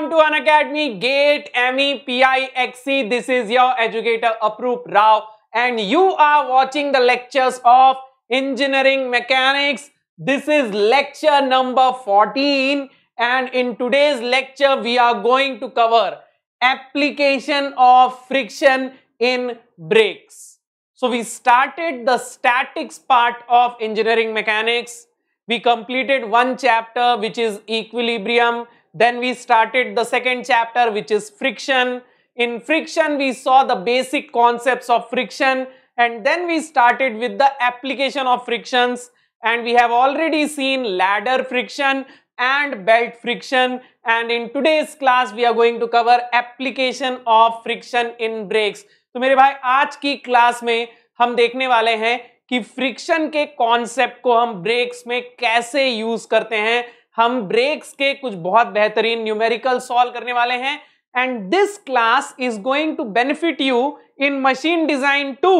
Welcome to Academy GATE, ME, PI, XC. This is your educator Aproop Rao and you are watching the lectures of Engineering Mechanics. This is lecture number 14 and in today's lecture we are going to cover application of friction in brakes. So we started the statics part of engineering mechanics. We completed one chapter which is equilibrium Then we started the second chapter which is friction. In friction we saw the basic concepts of friction and then we started with the application of frictions and we have already seen ladder friction and belt friction and in today's class we are going to cover application of friction in brakes. तो मेरे भाई आज की class में हम देखने वाले हैं कि फ्रिक्शन के कॉन्सेप्ट को हम ब्रेक्स में कैसे यूज करते हैं हम ब्रेक्स के कुछ बहुत बेहतरीन न्यूमेरिकल सॉल्व करने वाले हैं and this class is going to benefit you in machine design too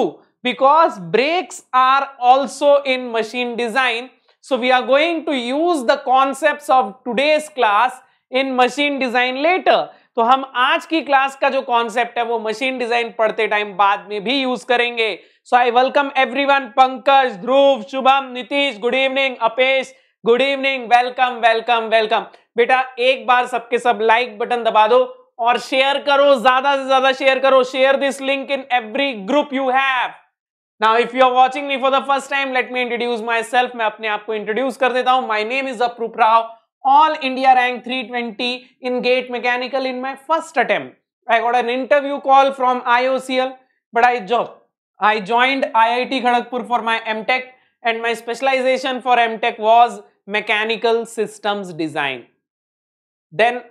because brakes are also in machine design so we are going to use the concept of today's class in machine design later तो हम आज की class का जो concept है वो machine design पढ़ते time बाद में भी यूज करेंगे so I welcome everyone Pankaj Dhruv Shubham Nitish good evening Apesh good evening welcome welcome welcome बेटा एक बार सबके सब लाइक बटन दबा दो और शेयर करो ज्यादा से ज्यादा शेयर करो share this link in every group you have now if you are watching me for the first time let me introduce myself मैं अपने आप को इंट्रोड्यूस कर देता हूं माई name is Aproop Rao all India rank 320 in GATE mechanical in my first attempt I got an interview call from IOCL but I job I joined I I T Kharagpur for my MTech and my specialization for MTech was mechanical systems design. Then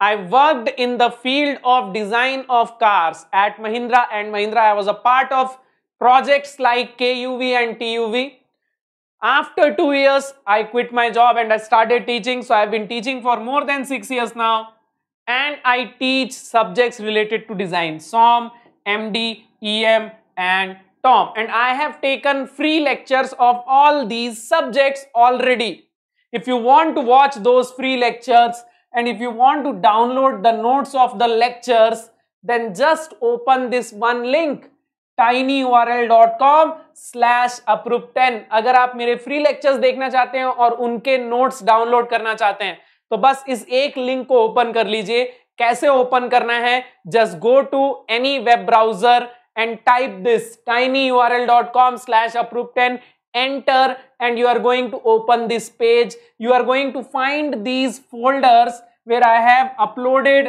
I worked in the field of design of cars at Mahindra and Mahindra. I was a part of projects like KUV and TUV. After two years, I quit my job and I started teaching. So I've been teaching for more than six years now. And I teach subjects related to design, SOM, MD, EM and TOM and I have taken free lectures of all these subjects already if you want to watch those free lectures and if you want to download the notes of the lectures then just open this one link tinyurl.com/approve10 अगर आप मेरे free lectures देखना चाहते हैं और उनके notes download करना चाहते हैं तो बस इस एक लिंक को ओपन कर लीजिए कैसे ओपन करना है just go to any web browser and type this tinyurl.com slash approve10 enter and you are going to open this page you are going to find these folders where i have uploaded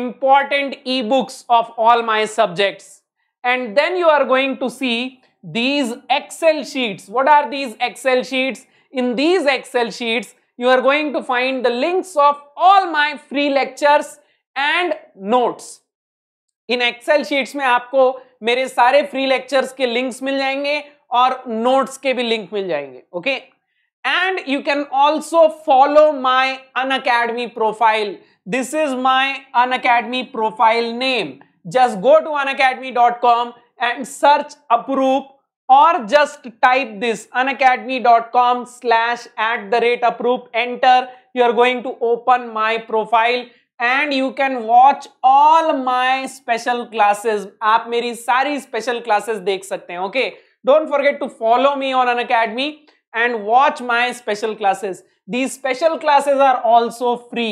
important ebooks of all my subjects and then you are going to see these excel sheets what are these excel sheets in these excel sheets you are going to find the links of all my free lectures and notes इन Excel sheets में आपको मेरे सारे free lectures के links मिल जाएंगे और notes के भी लिंक मिल जाएंगे okay and you can also follow my Unacademy profile this is my Unacademy profile name just go to Unacademy dot com and search और just type this Unacademy dot com slash at the rate Aproop enter you are going to open my profile and you can watch all my special classes आप मेरी सारी special classes देख सकते हैं okay don't forget to follow me on Unacademy and watch my special classes the special classes are also free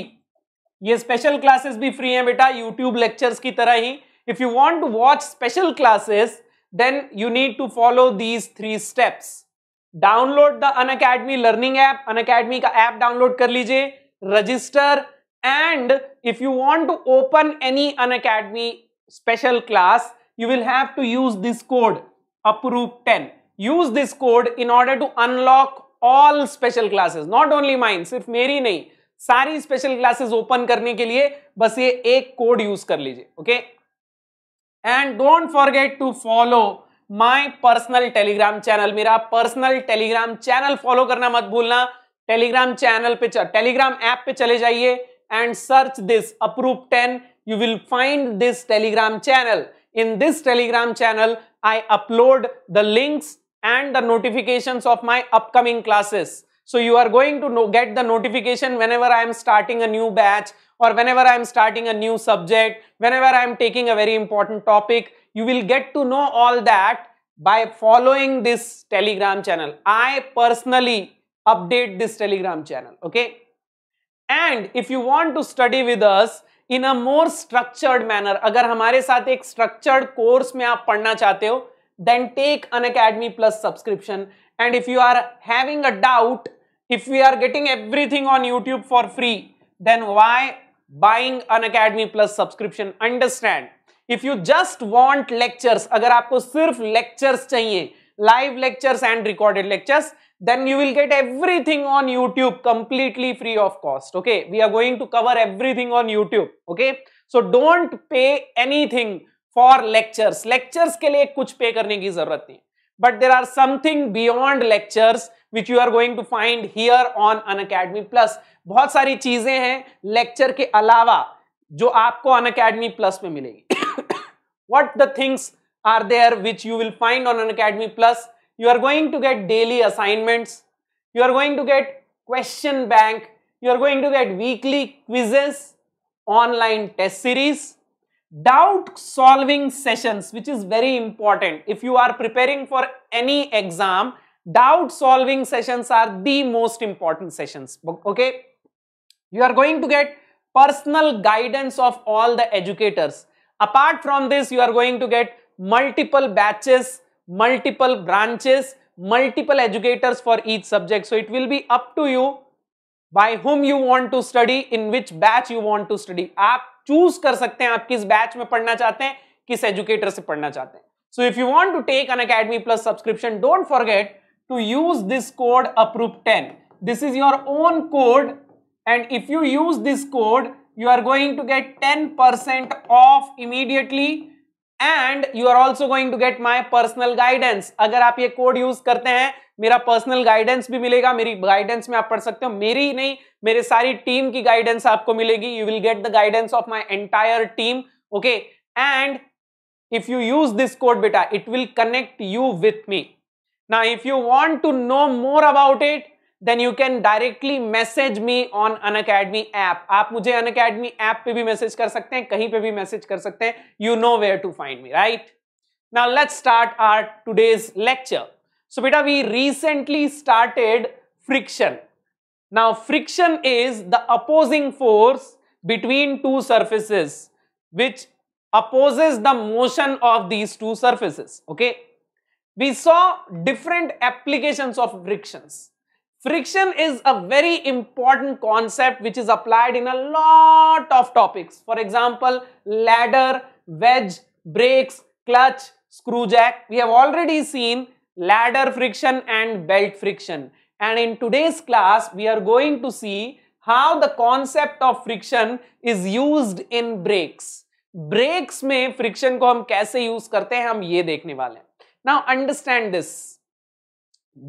ये special classes भी free हैं बेटा यूट्यूब लेक्चर्स की तरह ही if you want to watch special classes then you need to follow these three steps download the Unacademy learning app on Unacademy का app download कर लीजिए register and if you want to open any unacademy special class you will have to use this code approve 10 use this code in order to unlock all special classes not only mine सिर्फ मेरी नहीं सारी special classes open करने के लिए बस ये एक कोड यूज कर लीजिए okay and don't forget to follow my personal Telegram channel मेरा पर्सनल टेलीग्राम चैनल फॉलो करना मत भूलना टेलीग्राम चैनल पे telegram app pe chale jaiye and search this approve 10 you will find this telegram channel in this telegram channel i upload the links and the notifications of my upcoming classes so you are going to know, get the notification whenever i am starting a new batch or whenever i am starting a new subject whenever i am taking a very important topic you will get to know all that by following this telegram channel i personally update this telegram channel okay and if you want to study with in more structured manner अगर हमारे साथ एक structured course में आप पढ़ना चाहते हो then take Unacademy plus subscription and if you are having a doubt if you are getting everything on YouTube for free then why buying Unacademy plus subscription understand if you just want lectures अगर आपको सिर्फ lectures चाहिए live lectures and recorded lectures then you will get everything on YouTube completely free of cost. Okay, we are going to cover everything on YouTube. Okay, so don't pay anything for lectures. Lectures ke liye kuch pay karne ki zarurat nahi But there are something beyond lectures which you are going to find here on Unacademy Plus. bahut sari cheeze hain lecture के अलावा जो आपको Unacademy Plus mein milegi What the things are there which you will find on Unacademy Plus? you are going to get daily assignments, you are going to get question bank, you are going to get weekly quizzes, online test series, doubt solving sessions which is very important. If you are preparing for any exam, doubt solving sessions are the most important sessions, okay? You are going to get personal guidance of all the educators. Apart from this, you are going to get multiple batches multiple branches, multiple educators for each subject. So it will be up to you by whom you want to study, in which batch you want to study. आप choose कर सकते हैं आप किस batch में पढ़ना चाहते हैं किस educator से पढ़ना चाहते हैं. So if you want to take an Academy Plus subscription, don't forget to use this code APROOP10. This is your own code and if you use this code, you are going to get 10% off immediately and you are also going to get my personal guidance अगर आप ये code use करते हैं मेरा personal guidance भी मिलेगा मेरी guidance में आप पढ़ सकते हो मेरी नहीं मेरे सारी टीम की गाइडेंस आपको मिलेगी you will get the guidance of my entire team okay and if you use this code बेटा it will connect you with me ना if you want to know more about it then you can directly message me on Unacademy app आप मुझे अन app app पे भी message कर सकते हैं कहीं पे भी मैसेज कर सकते हैं you know where to find me right now let's start our today's lecture so beta we recently started friction now friction is the opposing force between two surfaces which opposes the motion of these two surfaces okay we saw different applications of frictions Friction is a very important concept which is applied in a lot of topics. For example, ladder, wedge, brakes, clutch, screw jack. We have already seen ladder friction and belt friction. And in today's class, we are going to see how the concept of friction is used in brakes. Brakes में friction को हम कैसे use करते हैं हम ये देखने वाले हैं नाउ अंडरस्टैंड दिस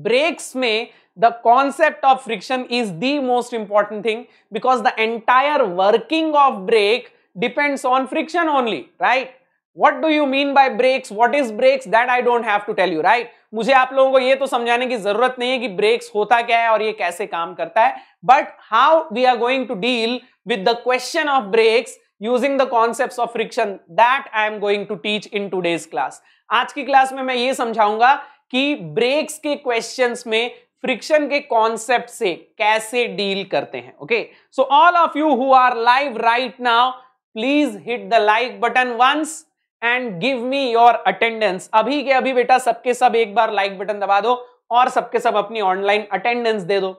ब्रेक्स में the concept of friction is the most important thing because the entire working of brake depends on friction only, right? What do you mean by brakes? What is brakes? That I don't have to tell you, right? मुझे आप लोगों को ये तो समझाने की जरूरत नहीं है कि ब्रेक्स होता क्या है और ये कैसे काम करता है but how we are going to deal with the question of brakes using the concept of friction that I am going to teach in today's class आज की क्लास में मैं ये समझाऊंगा कि ब्रेक्स के क्वेश्चंस में फ्रिक्शन के कॉन्सेप्ट से कैसे डील करते हैं okay so all of you who are live right now please hit the like button once and give me your attendance अभी के अभी बेटा सबके सब एक बार लाइक बटन दबा दो और सबके सब अपनी ऑनलाइन अटेंडेंस दे दो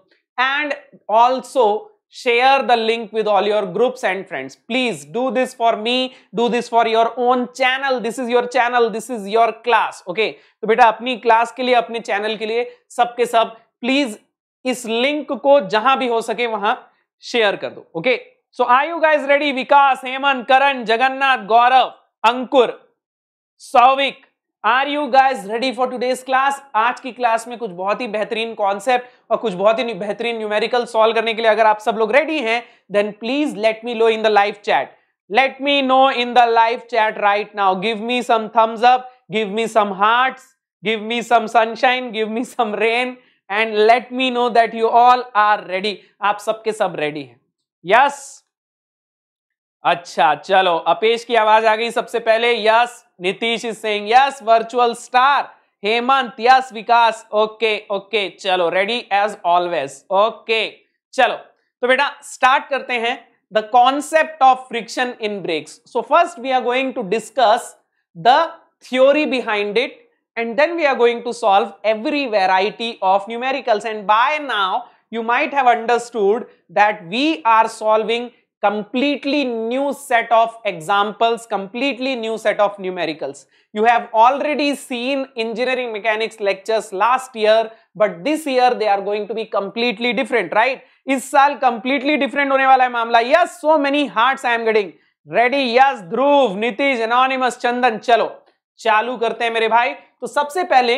and also share the link with all your groups and friends please do this for me do this for your own channel this is your channel this is your class okay तो बेटा अपनी class के लिए अपने channel के लिए सबके सब प्लीज इस लिंक को जहां भी हो सके वहां शेयर कर दो okay so I you guys ready Vikas Hemant Karan Jagannath Gaurav Ankur Souvik are you guys ready for today's class आज की क्लास में कुछ बहुत ही बेहतरीन कॉन्सेप्ट और कुछ बहुत ही बेहतरीन न्यूमेरिकल सॉल्व करने के लिए अगर आप सब लोग रेडी हैं then please let me know in the live chat let me know in the live chat right now give me some thumbs up give me some heart give me some sunshine give me some rain and let me know that you all are ready आप सबके सब ready हैं yes अच्छा चलो अपेश की आवाज आ गई सबसे पहले yes Nitish Singh yes virtual star Hemant yes Vikas okay okay चलो रेडी एज ऑलवेज ओके चलो तो बेटा स्टार्ट करते हैं the concept of friction in brakes so first we are going to discuss the theory behind it and then we are going to solve every variety of numericals and by now you might have understood that we are solving completely new set of examples, completely new set of numericals. You have already seen engineering mechanics lectures last year, but this year they are going to be completely different, right? इस साल completely different होने वाला है मामला. Yes, so many hearts I am getting. Ready? Yes, Dhruv, Nitish, Anonymous, Chandan. चलो, चालू करते हैं मेरे भाई. तो सबसे पहले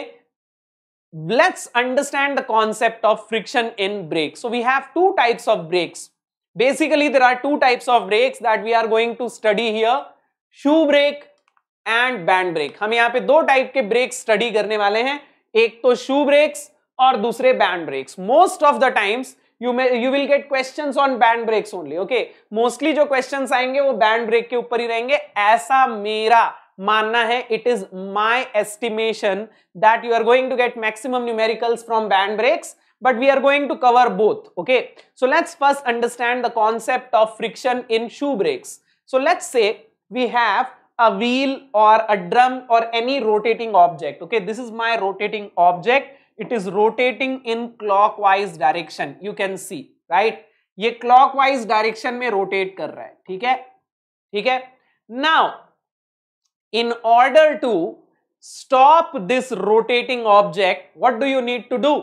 let's understand the concept of friction in brake so we have two types of brakes basically there are two types of brakes that we are going to study here shoe brake and band brake हम यहां पे दो type के breaks study करने वाले हैं एक तो शू ब्रेक्स और दूसरे band brakes most of the times you you will get question on band brakes only okay mostly जो क्वेश्चन आएंगे वो बैंड ब्रेक के ऊपर ही रहेंगे ऐसा मेरा मानना है it is my estimation that you are going to get maximum numerical from band brakes but we are going to cover both okay so let's first understand the concept of friction in shoe brakes so let's say we have a wheel और a drum और any rotating object okay this is my rotating object it is rotating in clockwise direction you can see right ये clock clockwise direction में rotate कर रहा है ठीक है ठीक है now in order to stop this rotating object, what do you need to do?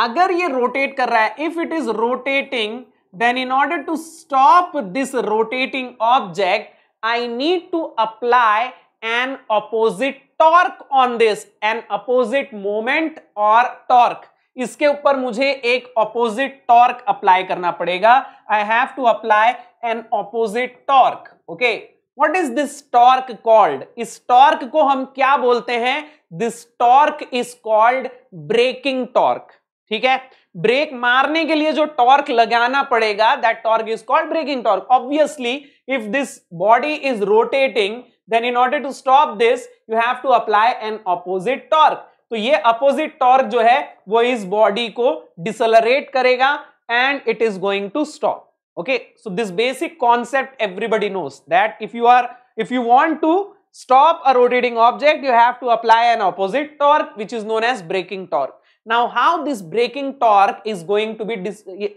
अगर ये rotate कर रहा है, if it is rotating, then in order to stop this rotating object, I need to apply an opposite torque on this, an opposite moment or torque. इसके ऊपर मुझे एक opposite torque apply करना पड़ेगा. I have to apply an opposite torque. Okay. What is this torque called इस torque को हम क्या बोलते हैं this torque is called braking torque ठीक है ब्रेक मारने के लिए जो टॉर्क लगाना पड़ेगा that torque is called braking torque obviously if this body is rotating then in order to stop this you have to apply an opposite torque तो ये अपोजिट टॉर्क जो है वो इस बॉडी को डिसलरेट करेगा and it is going to stop okay so this basic concept everybody knows that if you are if you want to stop a rotating object you have to apply an opposite torque which is known as breaking torque now how this breaking torque is going to be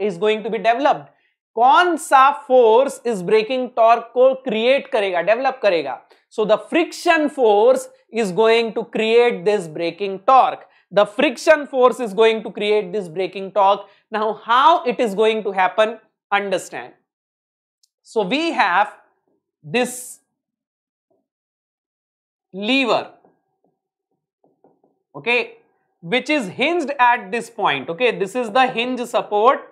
is going to be developed Konsa force is breaking torque ko create karega develop karega so the friction force is going to create this breaking torque the friction force is going to create this breaking torque now how it is going to happen understand. So we have this lever, okay, which is hinged at this point, okay. This is the hinge support.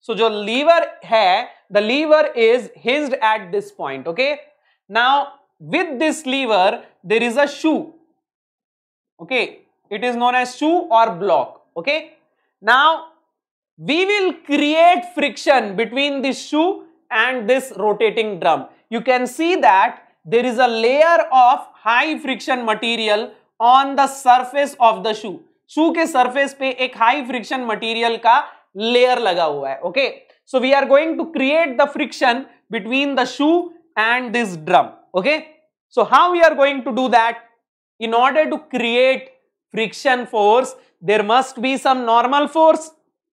So the lever है, the lever is hinged at this point, okay. Now with this lever, there is a shoe, okay. It is known as shoe or block, okay. Now we will create friction between this shoe and this rotating drum. You can see that there is a layer of high friction material on the surface of the shoe. pe ek high friction material ka layer laga layer hai. Okay. So we are going to create the friction between the shoe and this drum. Okay. So how we are going to do that? in order to create friction force, there must be some normal force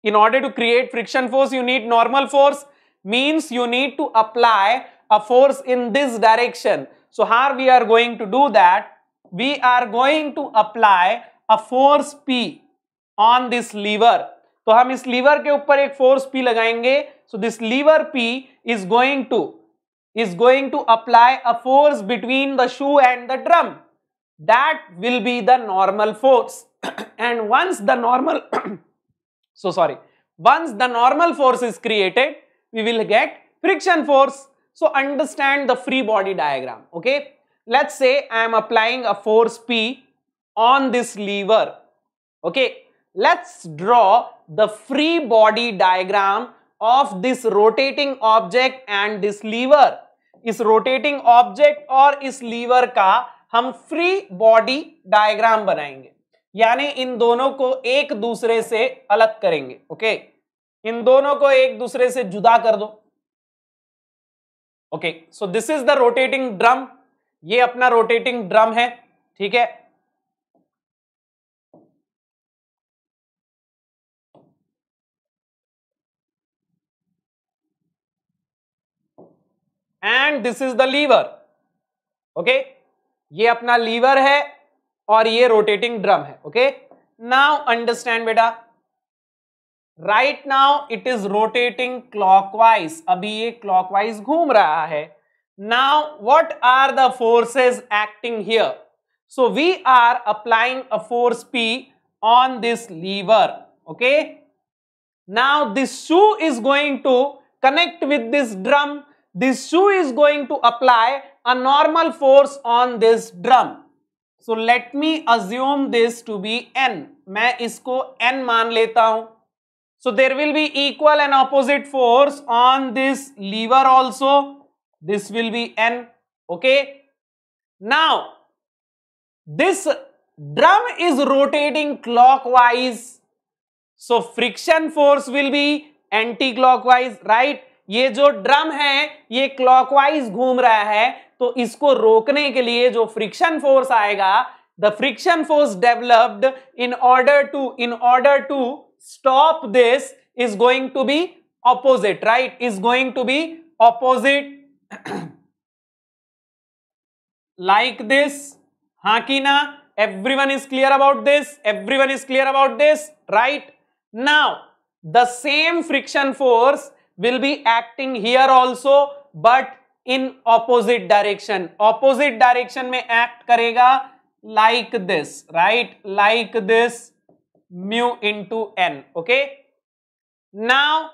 in order to create friction force, you need normal force. Means you need to apply a force in this direction. So how we are going to do that? We are going to apply a force P on this lever. So we will lever के ऊपर एक force P लगाएंगे So this lever P is going to is going to apply a force between the shoe and the drum. That will be the normal force. and once the normal So, sorry. Once the normal force is created, we will get friction force. So, understand the free body diagram. Okay. Let's say I am applying a force P on this lever. Okay. Let's draw the free body diagram of this rotating object and this lever. Is rotating object or इस lever ka hum free body diagram banayenge. यानी इन दोनों को एक दूसरे से अलग करेंगे okay in दोनों को एक दूसरे से जुदा कर दो okay so this is the rotating drum ये अपना रोटेटिंग ड्रम है ठीक है and this is the lever okay ये अपना लीवर है और ये रोटेटिंग ड्रम है ओके नाउ अंडरस्टैंड बेटा right now it is rotating clockwise अभी ये क्लॉकवाइज घूम रहा है now what are the forces acting here so we are applying a force P on this lever okay now this shoe is going to connect with this drum this shoe is going to apply a normal force on this drum so let me assume this to be N मैं इसको N मान लेता हूं so there will be equal and opposite force on this lever also this will be n okay now this drum is rotating clockwise so friction force will be anti clockwise right ये जो drum है ये clockwise घूम रहा है तो इसको रोकने के लिए जो फ्रिक्शन फोर्स आएगा the friction force developed in order to in order to stop this is going to be opposite right is going to be opposite like this हा कि ना is clear about this everyone is clear about this right now the same friction force will be acting here also but in opposite direction opposite direction में act करेगा like this right like this mu into n okay now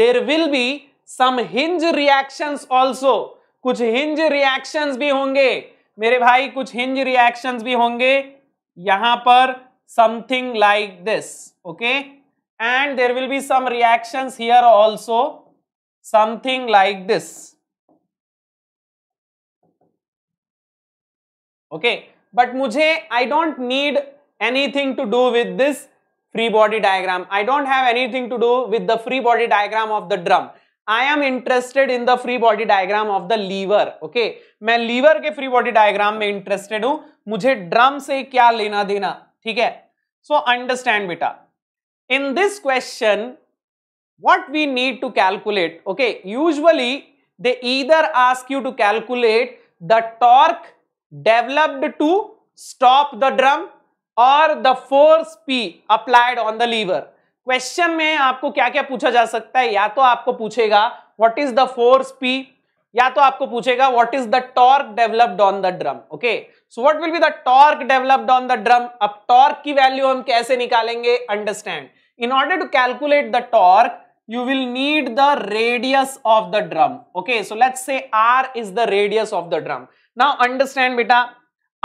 there will be some hinge reactions also कुछ hinge reactions भी होंगे मेरे भाई कुछ hinge reactions भी होंगे यहां पर something like this okay and there will be some reactions here also something like this okay but mujhe i don't need anything to do with this free body diagram i don't have anything to do with the free body diagram of the drum I am interested in the free body diagram of the lever. Okay. मैं lever के free body diagram में interested हूं मुझे drum से क्या लेना देना ठीक है So understand, बेटा in this question what we need to calculate okay usually they either ask you to calculate the torque developed to stop the drum और the force P applied on the lever question में आपको क्या क्या पूछा जा सकता है या तो आपको पूछेगा what is the force P या तो आपको पूछेगा what is the torque developed on the drum okay so what will be the torque developed on the drum अब टॉर्क की वैल्यू हम कैसे निकालेंगे understand in order to calculate the torque you will need the radius of the drum okay so let's say r is the radius of the drum now understand beta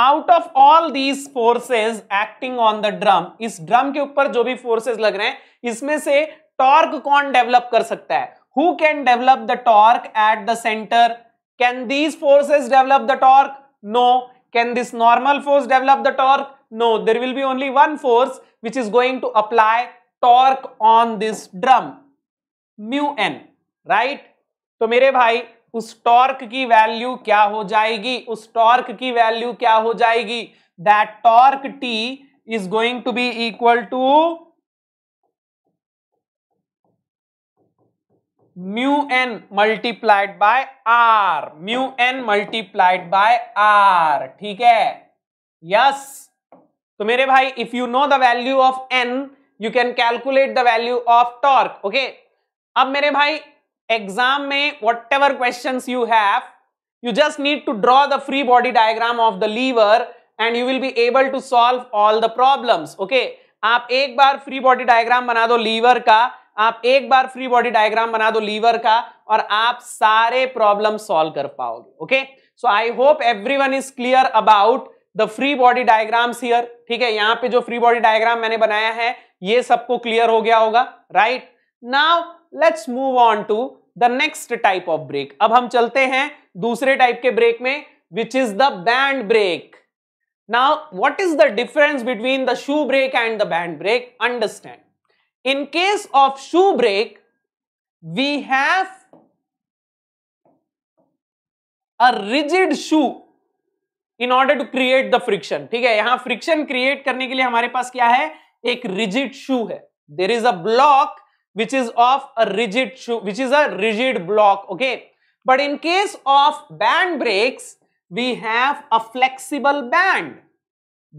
out of all these forces acting on the drum is drum ke upar jo bhi forces lag rahe isme se torque kon develop kar sakta hai who can develop the torque at the center can these forces develop the torque no can this normal force develop the torque no there will be only one force which is going to apply torque on this drum mu N right तो मेरे भाई उस torque की value क्या हो जाएगी उस torque की वैल्यू क्या हो जाएगी that torque T is going to be equal to mu N multiplied by R mu N multiplied by R ठीक है यस yes. तो मेरे भाई if you know the value of N you can calculate the value of torque okay अब मेरे भाई exam में whatever question you have you just need to draw the free body diagram of the lever and you will B able to solve all the problems okay आप एक बार free body diagram बना दो liver का आप एक बार free body diagram बना दो liver का और आप सारे प्रॉब्लम सॉल्व कर पाओगे okay so I hope everyone is clear about the free body diagrams here ठीक है यहाँ पे जो फ्री बॉडी डायग्राम मैंने बनाया है ये सबको क्लियर हो गया होगा right now let's move on to the next type of brake अब हम चलते हैं दूसरे टाइप के ब्रेक में which is the band brake now what is the difference between the shoe brake and the band brake understand in case of shoe brake we have a rigid shoe in order to create the friction ठीक है यहां friction create करने के लिए हमारे पास क्या है एक रिजिड शू है there is a block which is of a rigid shoe which is a rigid block okay but in case of band brakes we have a flexible band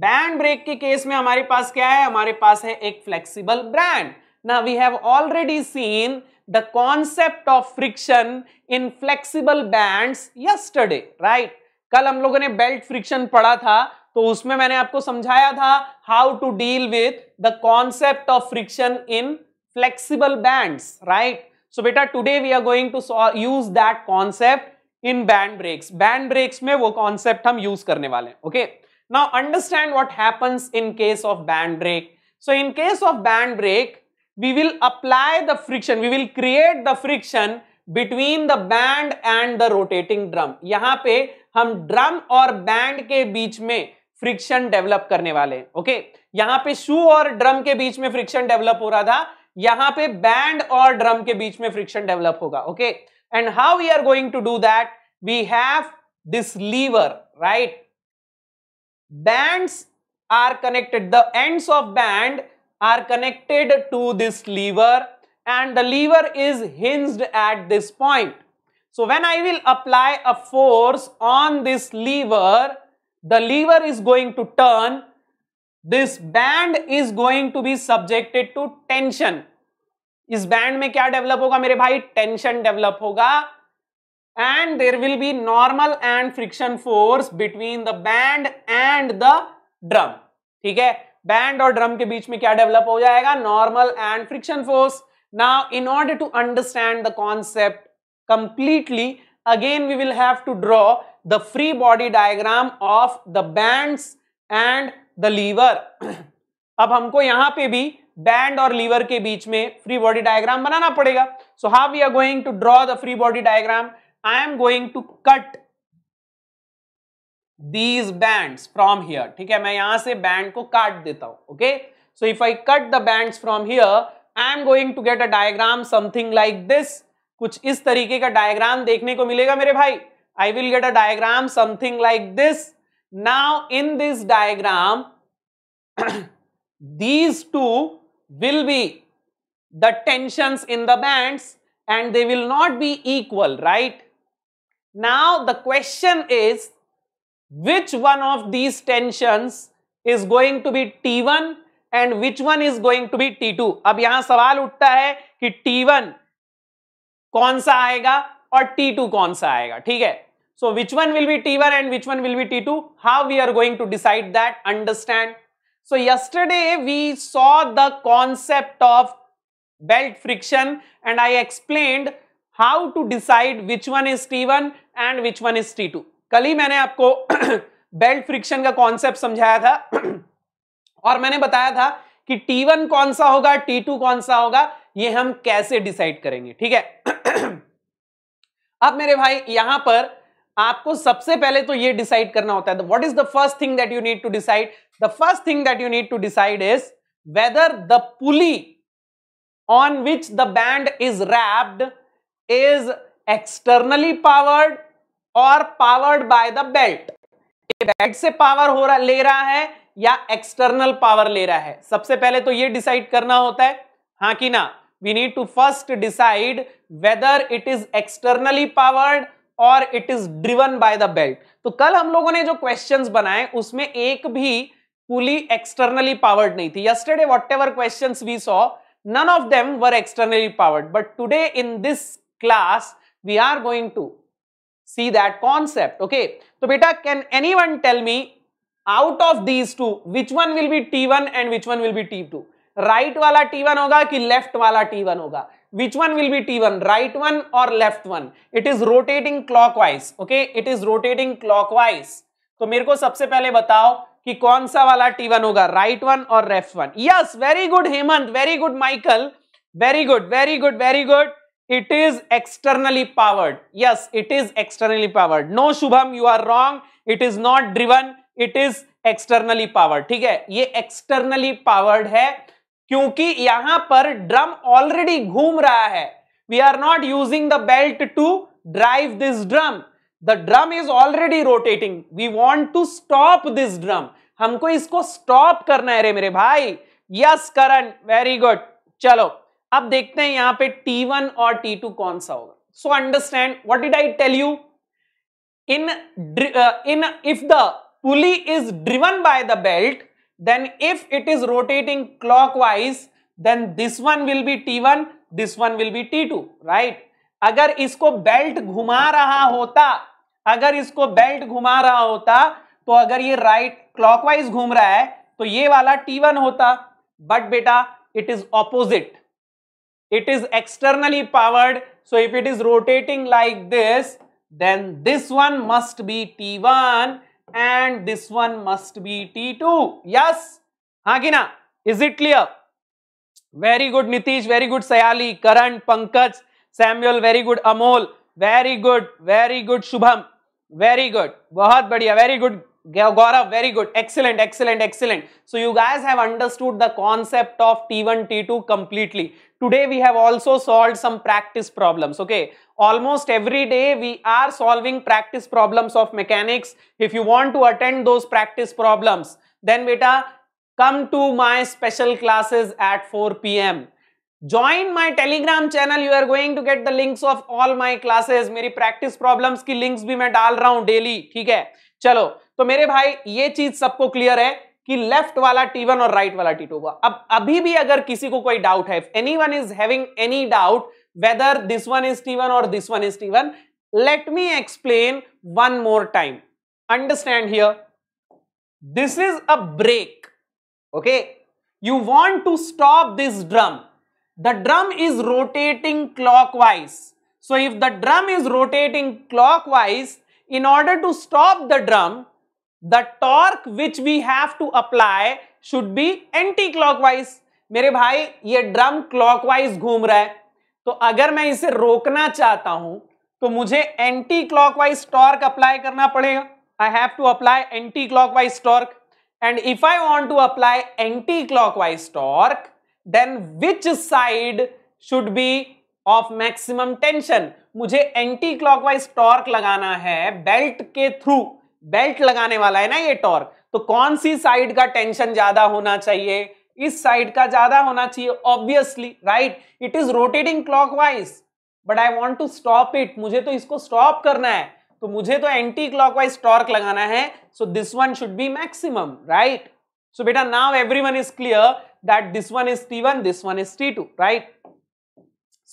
band brake के case में हमारे पास क्या है हमारे पास है एक फ्लेक्सिबल ब्रांड ना we have already seen the concept of friction in flexible band yesterday right कल हम लोगों ने बेल्ट फ्रिक्शन पढ़ा था तो उसमें मैंने आपको समझाया था how to deal with the concept of friction in flexible bands right so बेटा today we are going to use that concept in band brakes band brakes में वो कॉन्सेप्ट हम यूज करने वाले हैं okay now understand what happens in case of band brake so in case of band brake we will apply the friction we will create the friction between the band and the rotating drum यहां पे हम drum और band के बीच में friction develop करने वाले okay यहां पे शू और ड्रम के बीच में फ्रिक्शन डेवलप हो रहा था यहां पे बैंड और ड्रम के बीच में फ्रिक्शन डेवलप होगा okay and how we are going to do that we have this lever right bands are connected the end of band are connected to this lever and the lever is hinged at this point so when i will apply a force on this lever the lever is going to turn this band is going to be subjected to tension इस band में क्या डेवलप होगा मेरे भाई tension develop होगा and there will be normal and friction force between the band and the drum ठीक है बैंड और ड्रम के बीच में क्या डेवलप हो जाएगा normal and friction force now in order to understand the concept completely again we will have to draw the free body diagram of the bands and the lever अब हमको यहां पे भी बैंड और लीवर के बीच में फ्री बॉडी डायग्राम बनाना पड़ेगा so how we are going to draw the free body diagram I am going to cut these band from here ठीक है मैं यहां से बैंड को काट देता हूं okay so if I cut the band from here I am going to get a diagram something like this कुछ इस तरीके का डायग्राम देखने को मिलेगा मेरे भाई I will get a diagram something like this. Now in this diagram, these two will be the tensions in the bands and they will not be equal, right? Now the question is, which one of these tensions is going to be T1 and which one is going to be T two अब यहां सवाल उठता है कि T one कौन सा आएगा और टी टू कौन सा आएगा ठीक है So which one will be T1 and which one will be T2? How we are going to decide that? Understand? So yesterday we saw the concept of belt friction and I explained how to decide which one is T1 and which one is T2. kali maine aapko belt friction ka concept samjhaya tha aur maine bataya tha ki T1 kaun sa hoga T2 kaun sa hoga ye hum kaise decide karenge theek hai ab mere bhai yahan par आपको सबसे पहले तो ये decide करना होता है what is the first thing that you need to decide the first thing that you need to decide is whether the pulley on which the band is wrapped is externally powered और powered by the belt belt से power हो रहा ले रहा है या external power ले रहा है सबसे पहले तो ये डिसाइड करना होता है हाँ कि ना we need to first decide whether it is externally powered और it is driven by the belt तो कल हम लोगों ने जो क्वेश्चंस बनाए उसमें एक भी पुली एक्सटर्नली पावर्ड नहीं थी yesterday whatever question we saw none of them were externally powered but today in this class we are going to see that concept okay so beta can anyone tell me out of these two which one will be t1 and which one will be t2 right right वाला t1 होगा कि left वाला t1 होगा which one will be T1, right one or left one? It is rotating clockwise, okay? It is rotating clockwise. to mere ko sabse pehle batao ki kaun sa wala T1 hoga right one or left one? Yes, very good Hemant, very good Michael, very good, very good, very good. It is externally powered. Yes, it is externally powered. No Shubham, you are wrong. It is not driven. It is externally powered. theek hai ye externally powered hai क्योंकि यहां पर drum already घूम रहा है we are not using the belt to drive this drum the drum is already rotating we want to stop this drum हमको इसको stop करना है रे मेरे भाई यस करण वेरी गुड चलो अब देखते हैं यहां पे T1 और T2 कौन सा होगा so understand what did I tell you in in if the pulley is driven by the belt then if it is rotating clockwise then this one will be T1 this one will be T2 right agar isko belt ghuma raha hota agar isko belt ghuma raha hota to agar ye right clockwise ghum raha hai to ye wala T1 hota but beta it is opposite it is externally powered so if it is rotating like this then this one must be t1 and this one must be T2. Yes, Hagina, is it clear? Very good Nitish, very good Sayali, Karan, Pankaj, Samuel, very good Amol, very good, very good Shubham, very good, बहुत बढ़िया, very good Gaurav, very good. Excellent, excellent, excellent. So you guys have understood the concept of T1, T2 completely. Today we have also solved some practice problems, okay? Almost every day we are solving practice problems of mechanics. If you want to attend those practice problems, then beta, come to my special classes at 4 p.m. join my telegram channel you are going to get the links of all my classes मेरी practice problems की links भी मैं डाल रहा daily ठीक है चलो तो मेरे भाई ये चीज सबको क्लियर है कि लेफ्ट वाला टी वन और राइट वाला टी टू हुआ अब अभी भी अगर किसी को कोई डाउट है anyone is having any doubt whether this one is T one और this one is T one let me explain one more time understand here this is a brake okay you want to stop this drum the drum is rotating clockwise so if the drum is rotating clockwise in order to stop the drum the torque which we have to apply should B anti clockwise मेरे भाई ये drum clockwise घूम रहा है तो अगर मैं इसे रोकना चाहता हूं तो मुझे एंटी क्लॉकवाइज टॉर्क अप्लाई करना पड़ेगा I have to apply anti clockwise torque if I want to apply anti clock wise torque then which side should be of maximum tension मुझे एंटी क्लॉकवाइज टॉर्क लगाना है belt के through belt लगाने वाला है ना ये टॉर्क तो कौन सी साइड का टेंशन ज्यादा होना चाहिए इस साइड का ज्यादा होना चाहिए obviously right it is rotating clockwise but I want to stop it मुझे तो इसको स्टॉप करना है तो मुझे तो एंटी क्लॉकवाइज टॉर्क लगाना है so this one should be maximum right so बेटा now everyone is clear that this one is T one this one is T two right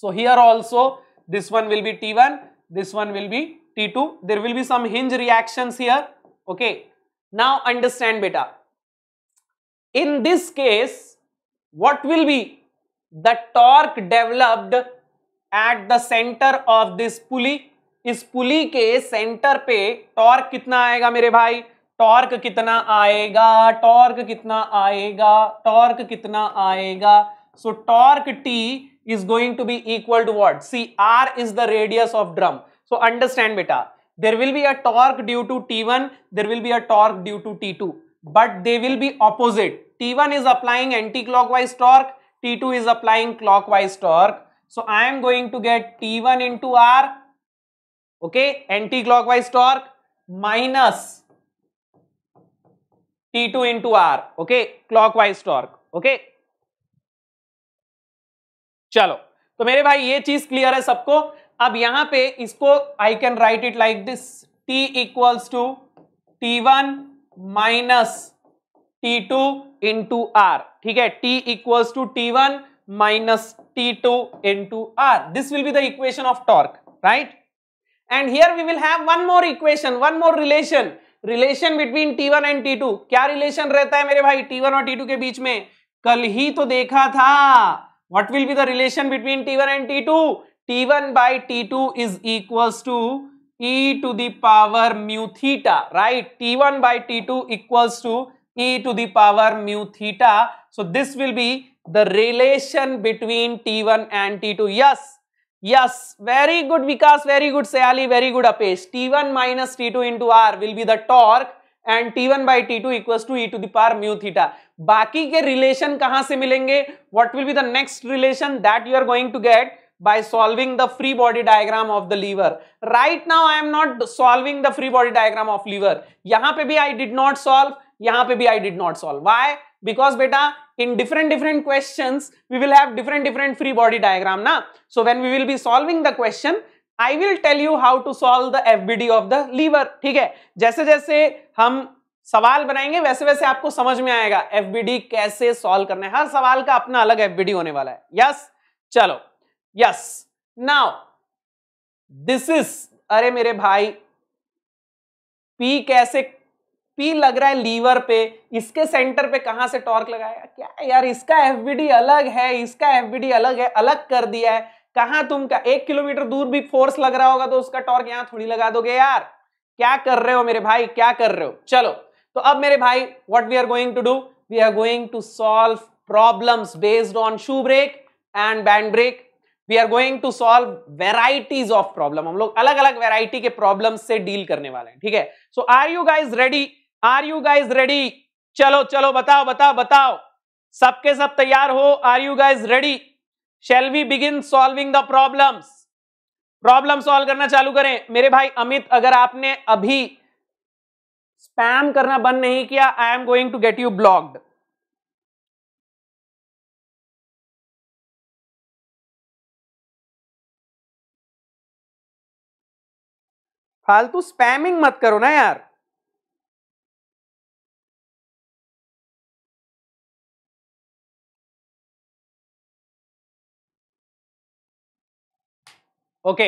so here also this one will be T one this one will be T2. There will be some hinge reactions here. Okay. Now understand beta. In this case, what will be the torque developed at the center of this pulley? इस पुली के centre पे torque कितना आएगा मेरे भाई torque कितना आएगा torque कितना आएगा टॉर्क कितना आएगा so torque T is going to be equal to what C R is the radius of drum so understand बेटा there will be a torque due to T one there will be a torque due to T two but they will be opposite T one is applying clock wise torque T two is applying clock wise torque so I am going to get T one in into R okay clock wise torque minus T two into R okay clock wise torque okay चलो तो मेरे भाई ये चीज clear है सबको अब यहां पे इसको I can write it like this T equals to T one minus T two into R ठीक है T equals to T one minus T two into R this will be the equation of torque right and here we will have one more equation one more relation relation between T one and T two क्या relation रहता है मेरे भाई T one और T to के बीच में कल ही तो देखा था what will be the relation between T one and T two T1 by T2 is equals to e to the power mu theta, right? T1 by T2 equals to e to the power mu theta. So this will be the relation between T1 and T2. Yes, yes, very good Vikas, very good Sayali, very good Apesh. T1 minus T2 into R will be the torque by T2 equals to e to the power mu theta. Baki ke relation kahan se milenge? What will be the next relation that you are going to get? by solving the free body diagram of the liver. Right now I am not solving the free body diagram of liver. yahan pe bhi I did not solve, yahan pe bhi I did not solve. Why? Because beta, in different different questions, we will have different different free body diagram na. So when we will be solving the question, I will tell you how to solve the FBD of the liver. theek hai jaise jaise hum सवाल बनाएंगे वैसे वैसे आपको समझ में आएगा एफबीडी कैसे solve करना है हर सवाल का अपना अलग एफबीडी होने वाला है यस yes? चलो यस नाउ दिस इज अरे मेरे भाई पी कैसे पी लग रहा है लीवर पे इसके सेंटर पे कहां से टॉर्क लगाया क्या यार इसका एफबीडी अलग है इसका एफबीडी अलग है अलग कर दिया है कहां तुम का एक किलोमीटर दूर भी फोर्स लग रहा होगा तो उसका टॉर्क यहां थोड़ी लगा दोगे यार क्या कर रहे हो मेरे भाई क्या कर रहे हो चलो तो अब मेरे भाई what we are going to do we are going to solve problems based on shoe brake and band brake we are going to solve varieties of problem हम लोग अलग अलग वेराइटी के प्रॉब्लम से डील करने वाले हैं ठीक है so are you guys ready are you guys ready चलो चलो बताओ बताओ बताओ सबके सब तैयार हो are you guys ready shall we begin solving the problems problem solve करना चालू करें मेरे भाई अमित अगर आपने अभी स्पैम करना बंद नहीं किया I am going to get you blocked फालतू स्पैमिंग मत करो ना यार okay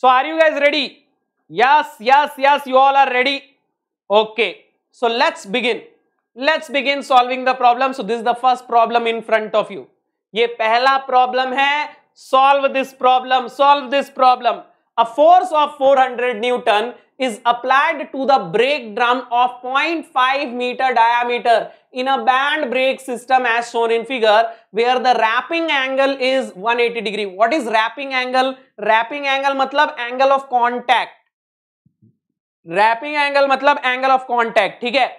so are you guys ready yes yes yes you all are ready okay so let's begin let's begin solving the problem so this the first problem in front of you ये पहला problem है solve this problem solve this problem A force of 400 Newton is applied to the brake drum of 0.5 meter diameter in a band brake system as shown in figure where the wrapping angle is 180 degree. What is wrapping angle? Wrapping angle matlab angle of contact. Wrapping angle matlab angle of contact. ठीक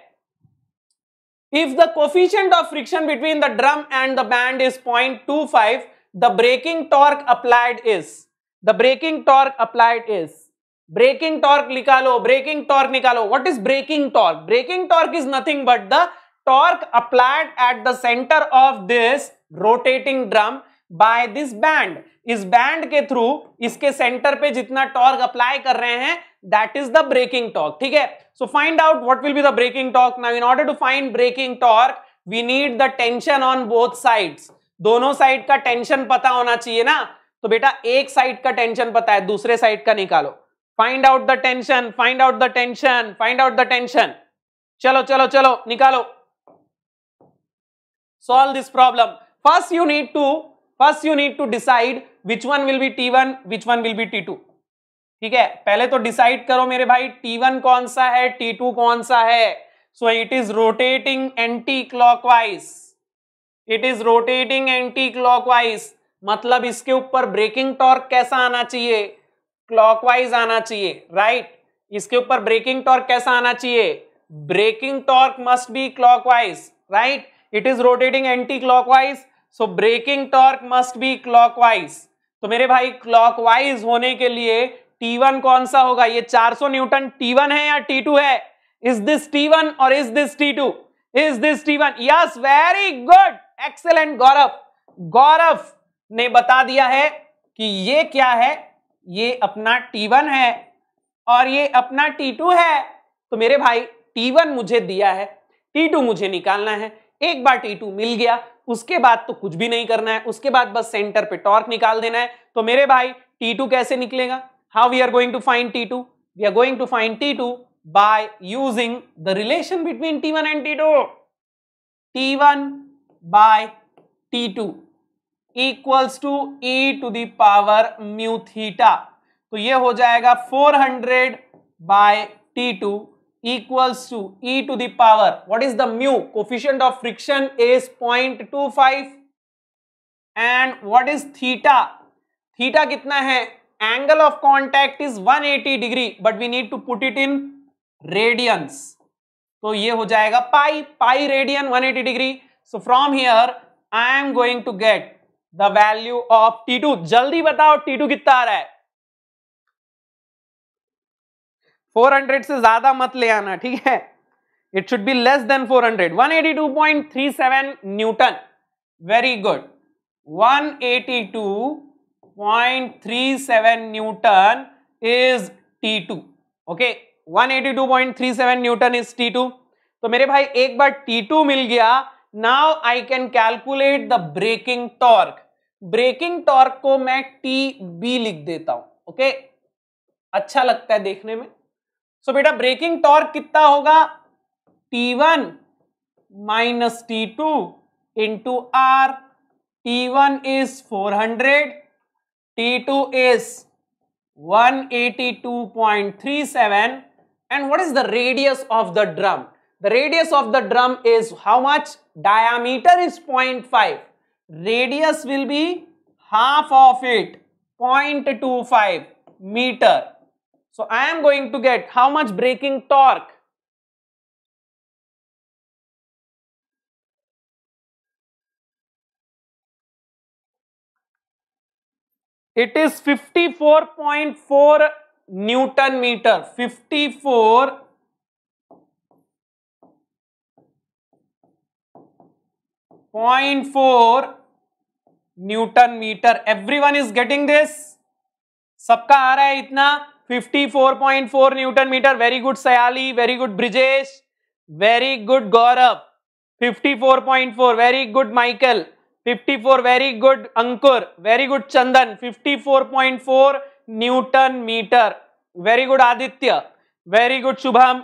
If the coefficient of friction between the drum and the band is 0.25, the braking torque applied is the breaking torque applied is braking torque निकालो braking torque निकालो what is braking torque braking torque is nothing but the torque applied at the centre of this rotating drum by this band इस band के through इसके centre पे जितना torque apply कर रहे हैं that is the breaking torque ठीक है so find out what will be the breaking torque now in order to find braking torque we need the tension on both side दोनों side का tension पता होना चाहिए ना तो बेटा एक साइड का टेंशन पता है दूसरे साइड का निकालो find out the tension find out the tension find out the tension चलो चलो चलो निकालो problem first you need to first you need to decide which one will be T one which one will be T two ठीक है पहले तो decide करो मेरे भाई टी वन कौन सा है टी टू कौन सा है so it is rotating anticlockwise it is rotating anticlockwise मतलब इसके ऊपर ब्रेकिंग टॉर्क कैसा आना चाहिए क्लॉकवाइज आना चाहिए राइट इसके ऊपर ब्रेकिंग टॉर्क कैसा आना चाहिए braking torque must be clockwise right it is rotating anticlockwise so braking torque must be clockwise तो मेरे भाई क्लॉकवाइज होने के लिए T1 कौन सा होगा ये 400 न्यूटन T1 है या T2 है इज दिस T1 और is this T2 is this T1 yes very good excellent Gaurav Gaurav ने बता दिया है कि ये क्या है ये अपना T1 है और ये अपना T2 है तो मेरे भाई T1 मुझे दिया है T2 मुझे निकालना है एक बार T2 मिल गया उसके बाद तो कुछ भी नहीं करना है उसके बाद बस सेंटर पे टॉर्क निकाल देना है तो मेरे भाई T2 कैसे निकलेगा how we are going to find T2 we are going to find T2 by using the relation between T1 and T2. T1 by T2. Equals to e to the power mu theta तो ये हो जाएगा 400 hundred by T two equals to e to the power what is the mu coefficient of friction is point two five and what is theta theta कितना है angle of contact is one eighty degree but we need to put it in radians तो ये हो जाएगा pi pi radian one eighty degree so from here I am going to get the value of T two जल्दी बताओ T to कितना आ रहा है फोर हंड्रेड से ज्यादा मत ले आना ठीक है it should be less than 400 182.37 newton very good 182.37 newton is T two okay 182.37 newton is T two तो मेरे भाई एक बार टी टू मिल गया now I can calculate the breaking torque braking torque को मैं टी बी लिख देता हूं ओके okay? अच्छा लगता है देखने में सो so, बेटा ब्रेकिंग टॉर्क कितना होगा T one minus T two into R T one is four hundred T two is one eighty two point three seven and what is the radius of the drum The radius of the drum is how much? Diameter is 0.5. Radius will be half of it. 0.25 meter. So I am going to get how much braking torque? It is 54.4 Newton meter. 54 0.4 newton metre everyone is getting this सबका आ रहा है इतना 54.4 newton metre very good Sayali very good Brijesh very good Gaurav 54.4 very good Michael 54 very good Ankur very good Chandan 54.4 newton metre very good Aditya very good Shubham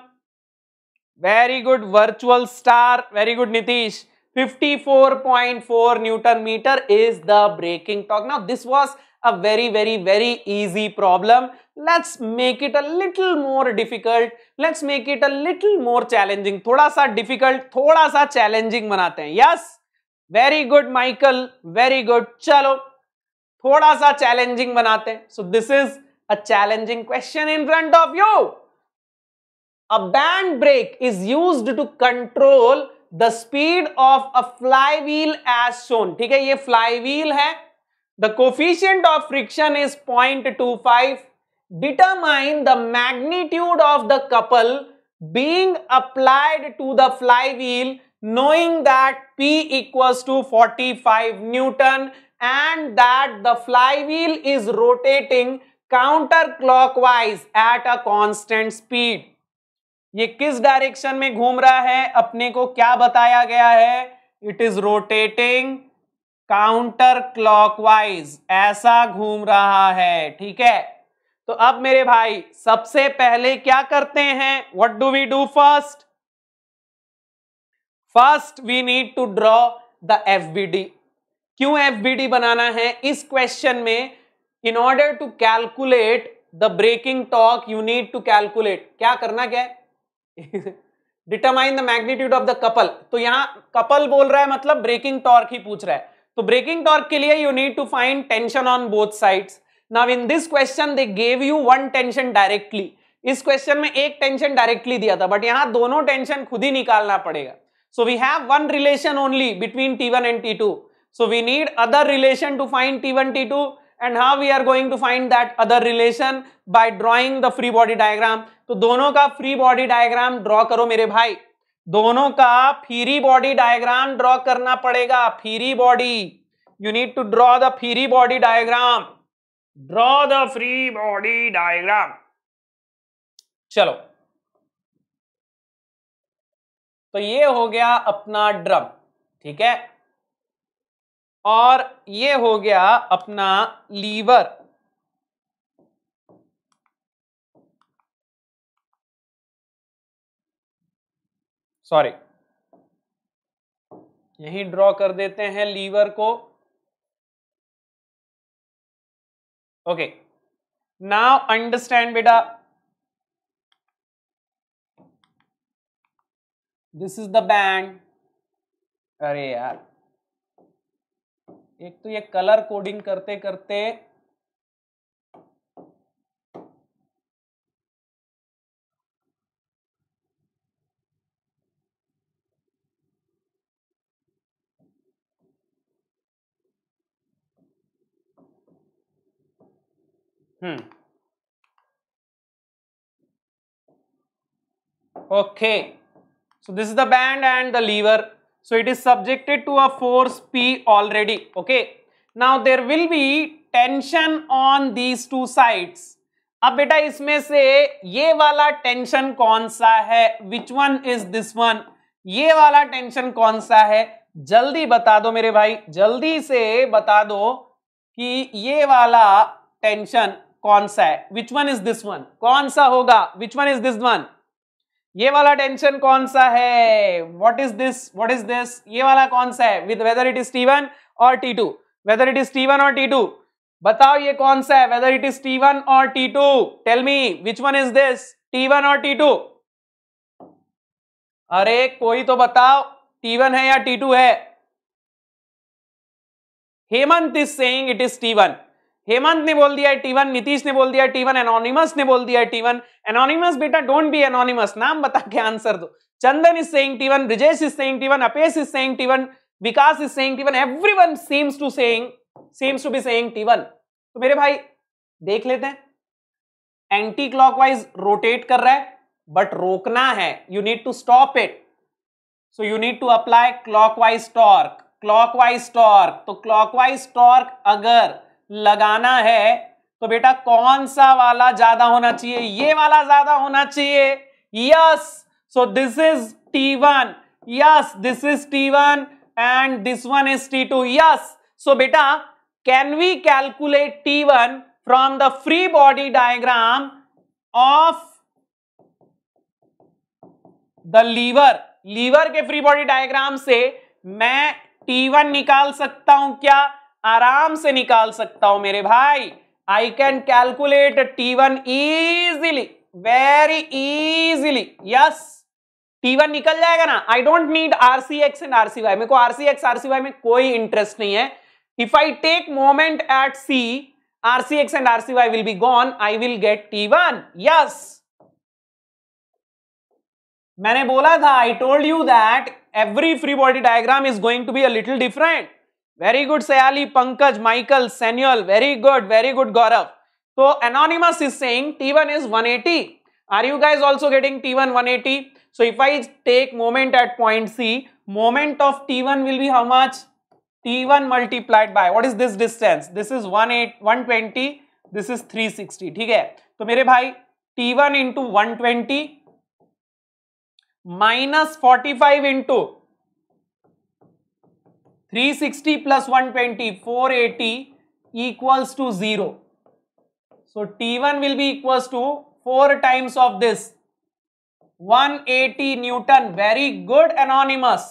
very good virtual star very good Nitish 54.4 Newton meter is the breaking torque. Now this was a very very very easy problem. Let's make it a little more difficult. Let's make it a little more challenging. Thoda sa difficult, thoda sa challenging banate hain. Yes, very good Michael, very good. Chalo, thoda sa challenging banate hain. So this is a challenging question in front of you. A band brake is used to control the speed of a flywheel as shown. ठीक है flywheel है the coefficient of friction is point two five determine the magnitude of the couple being applied to the flywheel knowing that P equals to 45 Newton and that the flywheel is rotating counterclockwise at a constant speed. ये किस direction में घूम रहा है अपने को क्या बताया गया है it is rotating counterclockwise ऐसा घूम रहा है ठीक है तो अब मेरे भाई सबसे पहले क्या करते हैं what do we do first first we need to draw the FBD क्यों एफबीडी बनाना है इस क्वेश्चन में in order to calculate the braking torque you need to calculate क्या करना क्या है determine the magnitude of the couple तो यहां कपल बोल रहा है मतलब ब्रेकिंग टॉर्क ही पूछ रहा है तो ब्रेकिंग टॉर्क के लिए you need to find tension on both sides now in this question they gave you one tension directly इस क्वेश्चन में एक टेंशन डायरेक्टली दिया था बट यहां दोनों टेंशन खुद ही निकालना पड़ेगा so we have one relation only between T one and T two so we need other relation to find T one T two and how we are going to find that other relation by drawing the free body diagram तो दोनों का free body diagram draw करो मेरे भाई दोनों का free body diagram draw करना पड़ेगा free body you need to draw the free body diagram draw the free body diagram चलो तो ये हो गया अपना ड्रम ठीक है और ये हो गया अपना लीवर सॉरी यही ड्रॉ कर देते हैं लीवर को ओके नाउ अंडरस्टैंड बेटा दिस इज द बैंड अरे यार एक तो ये कलर कोडिंग करते करते hmm okay so this is the band and the lever so it is subjected to a force p already okay now there will be tension on these two sides अब बेटा इसमें से ये वाला tension कौन सा है which one is this one ये वाला टेंशन कौन सा है जल्दी बता दो मेरे भाई जल्दी से बता दो कि ये वाला टेंशन कौन सा है which one is this one कौन सा होगा which one is this one ये वाला टेंशन कौन सा है what is this what is this ये वाला कौन सा है with whether it is T one और T two whether it is T one और टी टू बताओ ये कौन सा है whether it is T one और T two tell me which one is this T one और टी टू अरे कोई तो बताओ टी वन है या टी टू है Hemant is saying it is T one Hemant ने बोल दिया है टी वन नीतीश ने बोल दिया टी वन एनोनिमस ने बोल दिया टी वन एनोनिमस बेटा डोंट बी एनोनिमस नाम बता के आंसर दो Chandan is saying T one Brijesh is saying T one Apesh is saying T one Vikas is saying T one one seems to saying seems to be saying T one तो मेरे भाई देख लेते हैं एंटी क्लॉकवाइज रोटेट कर रहा है बट रोकना है you need to stop it so you need to apply clockwise torque clockwise torque तो क्लॉकवाइज टॉर्क अगर लगाना है तो बेटा कौन सा वाला ज्यादा होना चाहिए ये वाला ज्यादा होना चाहिए yes so this is T one yes this is T one and this one is T two yes so बेटा can we calculate T one from the free body diagram of the lever lever के free body diagram से मैं T one निकाल सकता हूं क्या आराम से निकाल सकता हूं मेरे भाई I can calculate T one easily very easily yes T one निकल जाएगा ना I don't need R C X and Y मेरे को R R C X C Y में कोई इंटरेस्ट नहीं है if I take moment at C R R C X and C Y will be gone I will get T one yes मैंने बोला था I told you that every free body diagram is going to be a little different very good Sayali Pankaj Michael Samuel very good very good Gaurav तो anonymous is saying T one is 180 are you guys also getting T one one so if I take moment at point C moment of T will be how much T multiplied by what is this distance this is one eight this is three sixty ठीक है तो मेरे भाई T one into one twenty minus forty five into three sixty plus one twenty four eighty equals to 0. So T1 will be equals to 4 times of this 180 Newton. Very good anonymous.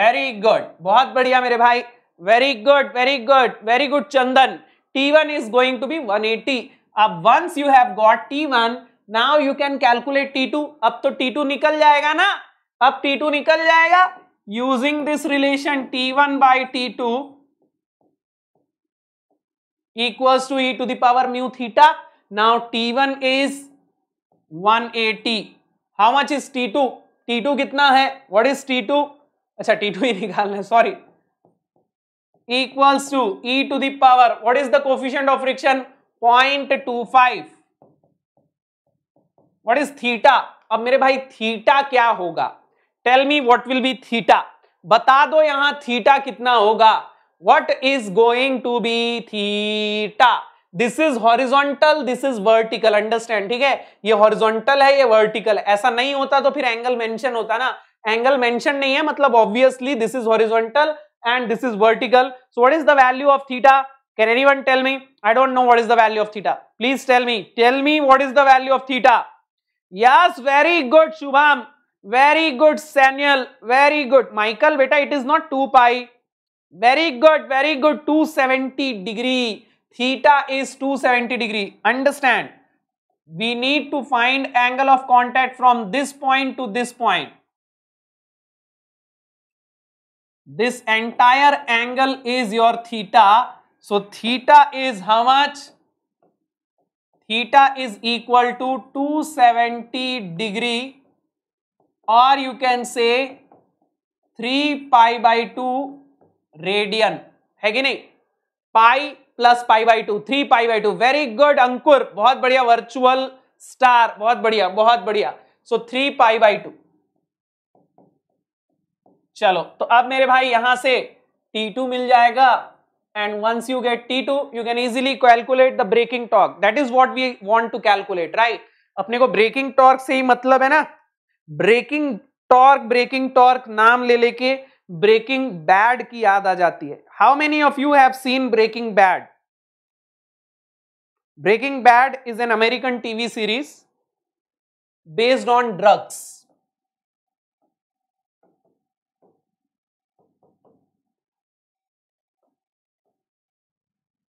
Very good. बहुत बढ़िया मेरे भाई Very good, very good, very good Chandan. T1 is going to be 180. अब once you have got T1, now you can calculate T2. अब तो T2 निकल जाएगा ना अब T2 निकल जाएगा using this relation T1 by T2 equals to e to the power mu theta. Now T1 is 180. How much is T2? T2 kitna hai What is T2? acha T2 hi nikalna है. Sorry. Equals to e to the power. What is the coefficient of friction? 0.25. What is theta? ab mere bhai theta kya hoga tell me what will be theta बता दो यहां theta कितना होगा what is going to be theta this is horizontal this is vertical understand ठीक है ये horizontal है ये वर्टिकल ऐसा नहीं होता तो फिर एंगल मेंशन होता ना एंगल मेंशन नहीं है मतलब obviously this is horizontal and this is vertical so what is the value of theta can anyone tell me I don't know what is the value of theta please tell me tell me what is the value of theta yes very good Shubham Very good, Samuel. Very good. Michael, beta, it is not 2 pi. Very good, very good. 270 degree. Theta is 270 degree. Understand? We need to find angle of contact from this point to this point. This entire angle is your theta. So, theta is how much? Theta is equal to 270 degree और you can say three pi by two radian है कि नहीं pi plus pi by two three pi by two very good Ankur बहुत बढ़िया virtual star बहुत बढ़िया बहुत बढ़िया so three pi by two चलो तो अब मेरे भाई यहां से टी टू मिल जाएगा and once you get T two you can easily calculate the breaking torque that is what we want to calculate right अपने को ब्रेकिंग टॉर्क से ही मतलब है ना ब्रेकिंग टॉर्क ब्रेकिंग टॉर्क नाम ले लेके ब्रेकिंग बैड की याद आ जाती है how many of you have seen Breaking Bad Breaking Bad is an American TV series based on drugs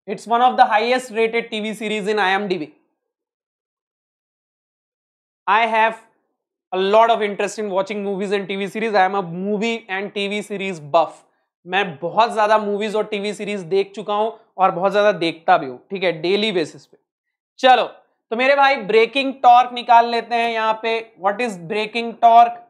it's one of the highest rated TV series in I M DB I have a lot of interest in watching movies and TV series. I am a movie and TV series buff. मैं बहुत ज़्यादा movies और TV series देख चुका हूं और बहुत ज़्यादा देखता भी हूं ठीक है डेली बेसिस पे चलो तो मेरे भाई ब्रेकिंग टॉर्क निकाल लेते हैं यहाँ पे what is braking torque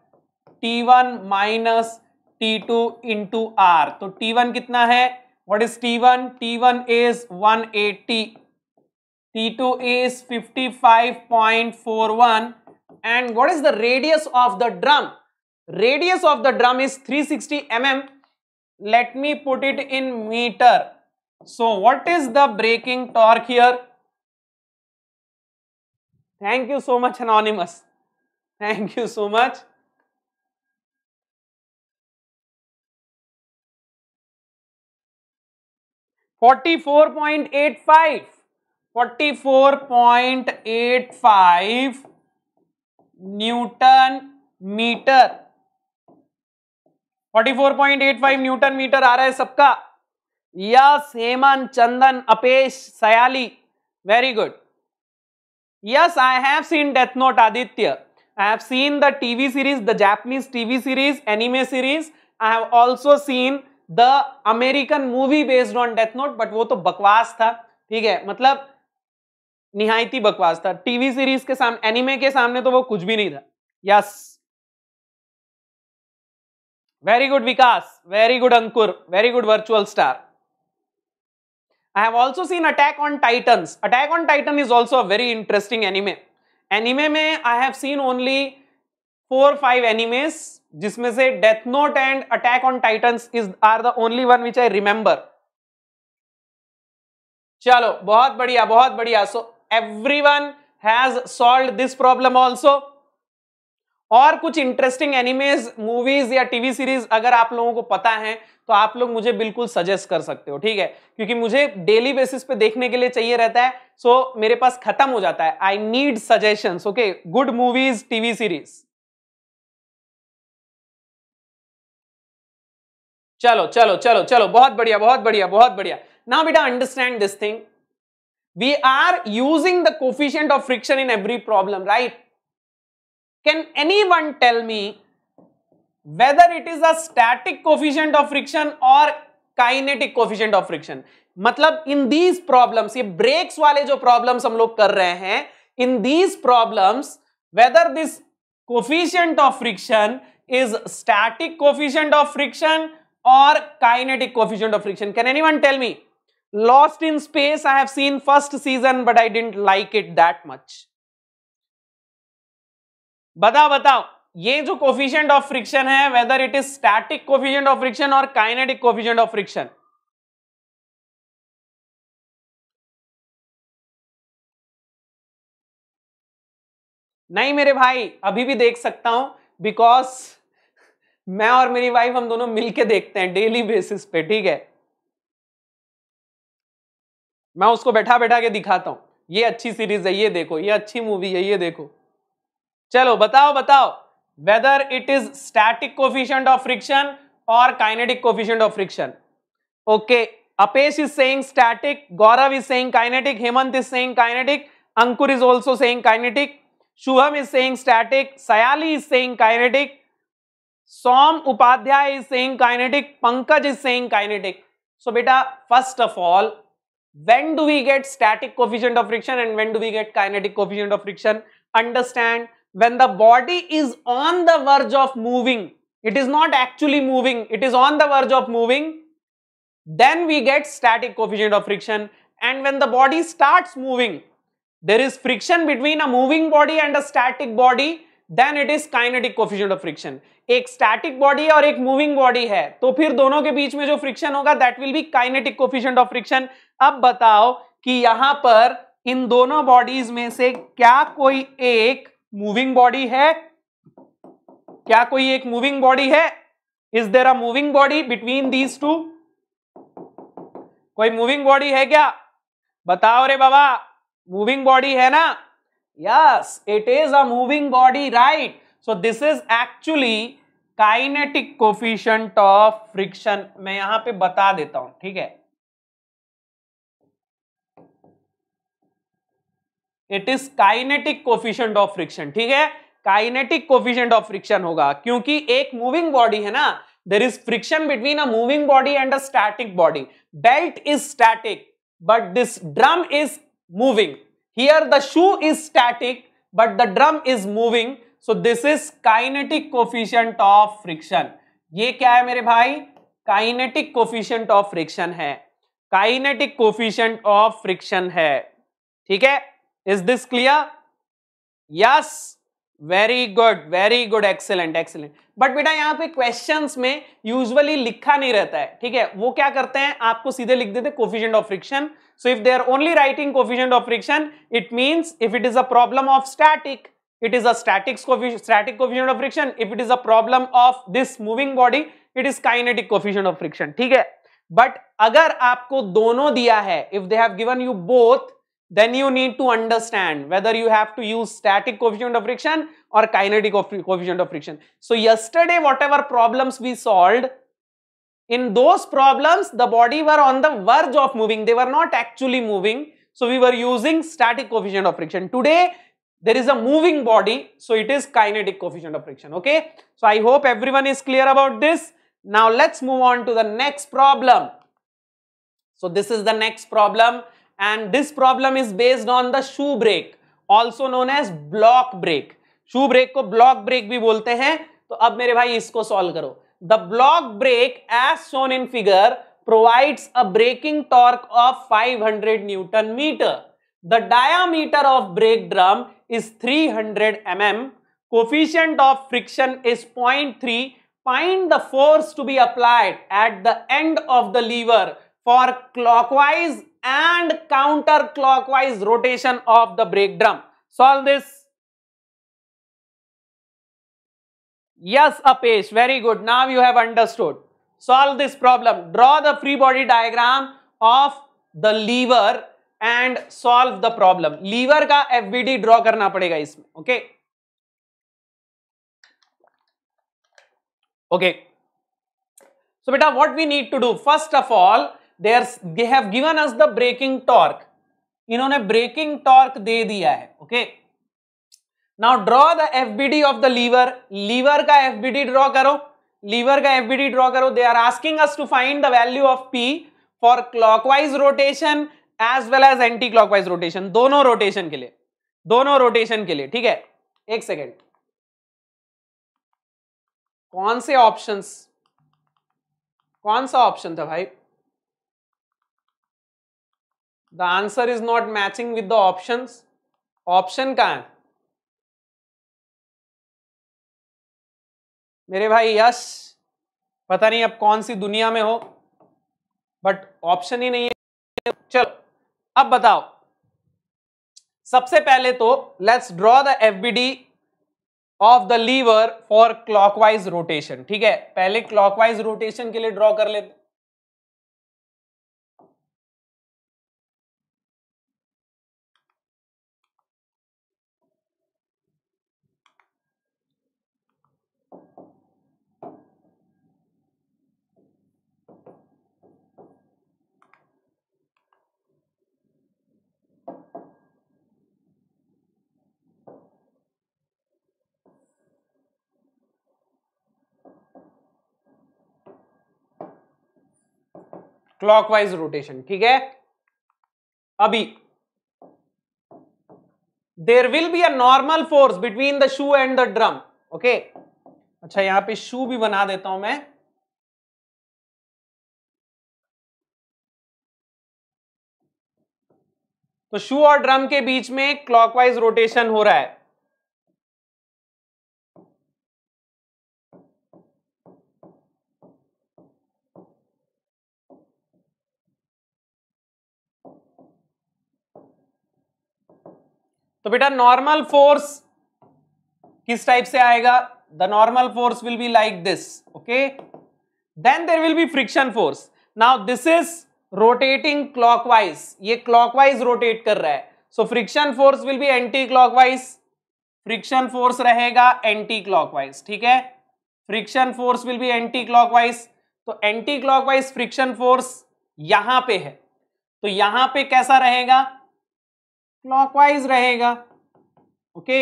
T one minus T two into R तो टी वन कितना है what is T one T one is one eighty T two is fifty five point four one and what is the radius of the drum? Radius of the drum is 360 mm. Let me put it in meter. So what is the braking torque here? Thank you so much Anonymous. Thank you so much. Forty-four point eight five. Forty-four point eight five newton meter 44.85 newton meter आ रहा है सबका yes Heman Chandan Apesh Sayali very good yes I have seen Death Note Aditya I have seen the TV series the Japanese TV series anime series I have also seen the American movie based on Death Note but वो तो बकवास था ठीक है मतलब निहायती बकवास था TV series के सामने एनिमे के सामने तो वो कुछ भी नहीं था yes very good Vikas very good Ankur very good virtual star I have also seen Attack on Titans Attack on Titan is also very interesting anime anime में I have seen only four five animes जिसमें से Death Note and Attack on Titan is are the only one which I remember चलो बहुत बढ़िया बहुत बढ़िया सो everyone has solved this problem also और कुछ इंटरेस्टिंग एनिमेज मूवीज या टीवी सीरीज अगर आप लोगों को पता है तो आप लोग मुझे बिल्कुल सजेस्ट कर सकते हो ठीक है क्योंकि मुझे डेली बेसिस पे देखने के लिए चाहिए रहता है सो so, मेरे पास खत्म हो जाता है I need suggestion okay good movies TV series चलो चलो चलो चलो बहुत बढ़िया बहुत बढ़िया बहुत बढ़िया ना बेटा understand this thing we are using the coefficient of friction in every problem, right? Can anyone tell me whether it is a static coefficient of friction or kinetic coefficient of friction? मतलब in these problems, ये breaks वाले जो problems हम लोग कर रहे हैं, in these problems, whether this coefficient of friction is static coefficient of friction or kinetic coefficient of friction? Can anyone tell me? Lost in Space, I have seen first season, but I didn't like it that much. बता बताओ ये जो coefficient of friction है whether it is static coefficient of friction और kinetic coefficient of friction नहीं मेरे भाई अभी भी देख सकता हूं बिकॉज मैं और मेरी वाइफ हम दोनों मिलके देखते हैं डेली बेसिस पे ठीक है मैं उसको बैठा बैठा के दिखाता हूँ ये अच्छी सीरीज है ये देखो ये अच्छी मूवी है ये देखो चलो बताओ बताओ whether it is static coefficient of friction और kinetic coefficient of friction okay Apesh is saying static Gaurav is saying kinetic Hemant is saying kinetic Ankur is also saying kinetic Shubham is saying static Sayali is saying kinetic Som Upadhyay is saying kinetic Pankaj is saying kinetic so बेटा first of all when do we get static coefficient of friction and when do we get kinetic coefficient of friction understand when the body is on the verge of moving it is not actually moving it is on the verge of moving then we get static coefficient of friction and when the body starts moving there is friction between a moving body and a static body then it is kinetic coefficient of friction एक static body और एक moving body है तो फिर दोनों के बीच में जो फ्रिक्शन होगा that will be kinetic coefficient of friction अब बताओ कि यहां पर इन दोनों बॉडीज में से क्या कोई एक मूविंग बॉडी है क्या कोई एक मूविंग बॉडी है is there a moving body between these two कोई मूविंग बॉडी है क्या बताओ रे बाबा मूविंग बॉडी है ना yes it is a moving body right so this is actually kinetic coefficient of friction मैं यहां पे बता देता हूं ठीक है it is kinetic coefficient of friction ठीक है काइनेटिक कोफिशियंट ऑफ फ्रिक्शन होगा क्योंकि एक मूविंग बॉडी है ना there is friction between a moving body and a static body belt is static but this drum is moving here the shoe is static but the drum is moving so this is kinetic coefficient of friction ये क्या है मेरे भाई kinetic coefficient of friction है kinetic coefficient of friction है ठीक है is this clear yes very good very good excellent excellent but बेटा यहां पे क्वेश्चंस में यूजुअली लिखा नहीं रहता है ठीक है वो क्या करते हैं आपको सीधे लिख देते coefficient of friction So if they are only writing coefficient of friction, it means if it is a problem of static, it is a static coefficient, static coefficient of friction. If it is a problem of this moving body, it is kinetic coefficient of friction. Okay. But agar आपको dono दिया if they have given you both, then you need to understand whether you have to use static coefficient of friction or kinetic coefficient of friction. So yesterday, whatever problems we solved, in those problems, the body were on the verge of moving. They were not actually moving. So we were using static coefficient of friction. Today, there is a moving body. So it is kinetic coefficient of friction. Okay. So I hope everyone is clear about this. Now let's move on to the next problem. So this is the next problem. And this problem is based on the shoe break, Also known as block break. Shoe break को block break भी बोलते हैं तो अब मेरे भाई इसको solve करो the block brake as shown in figure provides a braking torque of 500 Newton meter. The diameter of brake drum is 300 mm. Coefficient of friction is 0.3. Find the force to be applied at the end of the lever for clockwise and counterclockwise rotation of the brake drum. Solve this. Yes, Apesh, very good Now you have understood solve this problem draw the free body diagram of the lever and solve the problem lever का F B D draw करना पड़ेगा इसमें okay okay so बेटा what we need to do first of all there they have given us the breaking torque इन्होंने braking torque दे दिया है okay okay? Now draw the FBD of the lever liver का FBD draw करो lever का FBD draw करो they are asking us to find the value of P for clockwise rotation as well as anti clockwise rotation दोनों rotation के लिए दोनों rotation के लिए ठीक है एक सेकेंड कौन से ऑप्शन कौन सा ऑप्शन था भाई the answer is not matching with the option option कहा है मेरे भाई यस पता नहीं अब कौन सी दुनिया में हो बट ऑप्शन ही नहीं है चलो अब बताओ सबसे पहले तो let's draw the D of the lever for clockwise rotation ठीक है पहले क्लॉकवाइज रोटेशन के लिए ड्रॉ कर लेते क्लॉकवाइज रोटेशन ठीक है अभी there will be a normal force between the shoe and the drum okay अच्छा यहां पे शू भी बना देता हूं मैं तो शू और ड्रम के बीच में क्लॉकवाइज रोटेशन हो रहा है तो बेटा नॉर्मल फोर्स किस टाइप से आएगा the normal force will be like this okay then there will be friction force now this is rotating clockwise ये क्लॉकवाइज रोटेट कर रहा है so friction force will be anti clockwise friction force रहेगा anti clockwise ठीक है friction force will be anti clockwise तो anti clockwise friction force यहां पे है तो यहां पे कैसा रहेगा क्लॉकवाइज रहेगा okay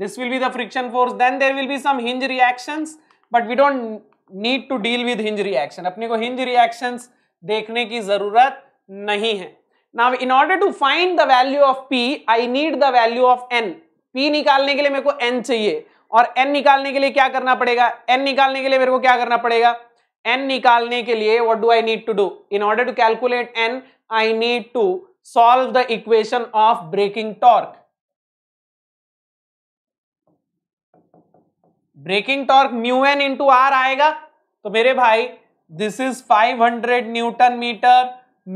this will be the friction force then there will be some hinge reactions but we don't need to deal with hinge reaction अपने को हिंज रिएक्शंस देखने की जरूरत नहीं है now in order to find the value of P I need the value of N P निकालने के लिए मेरे को एन चाहिए और एन निकालने के लिए क्या करना पड़ेगा एन निकालने के लिए मेरे को क्या करना पड़ेगा एन निकालने के लिए what do I need to do in order to calculate N I need to solve the equation of breaking torque. Breaking torque mu n into r आएगा तो मेरे भाई this is 500 newton meter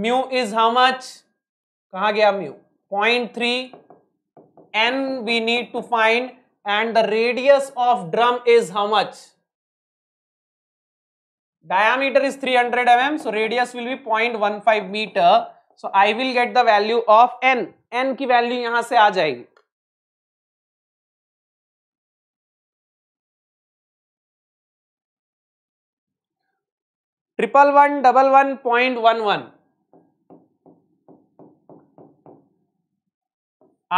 mu is how much कहाँ mu 0.3 n we need to find and the radius of drum is how much diameter is 300 mm so radius will be 0.15 meter so I will get the value of N N की value यहां से आ जाएगी triple one double one point one one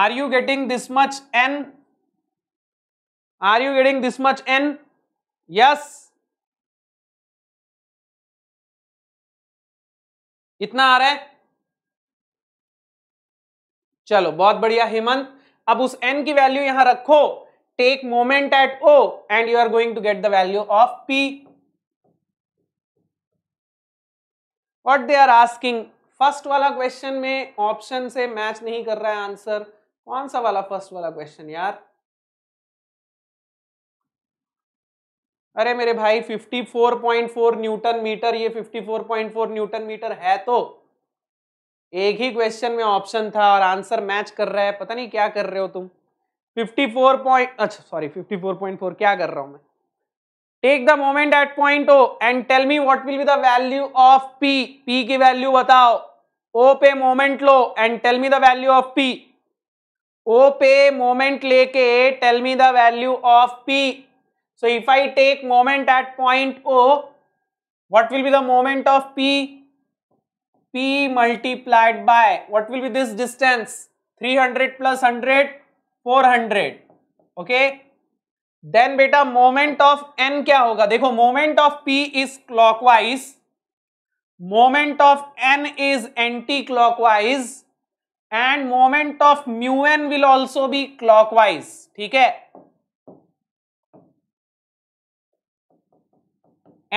are you getting this much n are you getting this much n yes इतना आ रहा है चलो बहुत बढ़िया हेमंत अब उस एन की वैल्यू यहां रखो take moment at O and you are going to get the value of P what they are asking first वाला क्वेश्चन में ऑप्शन से मैच नहीं कर रहा है आंसर कौन सा वाला फर्स्ट वाला क्वेश्चन यार अरे मेरे भाई 54.4 न्यूटन मीटर ये 54.4 न्यूटन मीटर है तो एक ही क्वेश्चन में ऑप्शन था और आंसर मैच कर रहा है पता नहीं क्या कर रहे हो तुम 54 पॉइंट अच्छा सॉरी 54.4 क्या कर रहा हूं मैं take the moment at point O and tell me what will be the value of P P की वैल्यू बताओ ओ पे मोमेंट लो and tell me the value of P O पे मोमेंट लेके tell me the value of P so if I take moment at point O what will be the moment of P P multiplied by, what will be this distance? 300 plus 100, 400. Okay. Then beta moment of N क्या होगा? देखो moment of P is clockwise. Moment of N is anti-clockwise. And moment of mu N will also be clockwise. ठीक है?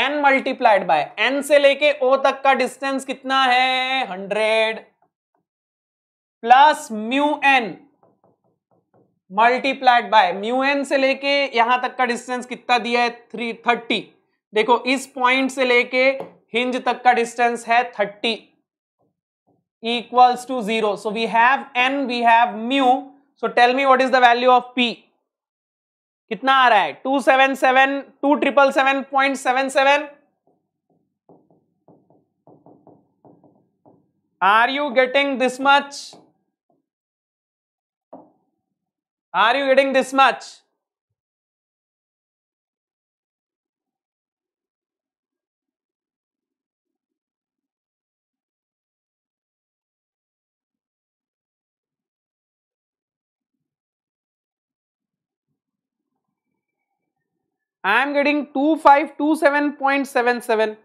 N multiplied bye N से लेके ओ तक का distance कितना है hundred plus mu N multiplied by mu N से लेके यहां तक का डिस्टेंस कितना दिया है थ्री थर्टी देखो इस पॉइंट से लेके हिंज तक का डिस्टेंस है thirty equals to zero so we have N we have mu so tell me what is the value of P कितना आ रहा है two seven seven two triple seven point seven seven are you getting this much are you getting this much I am getting 2527.77.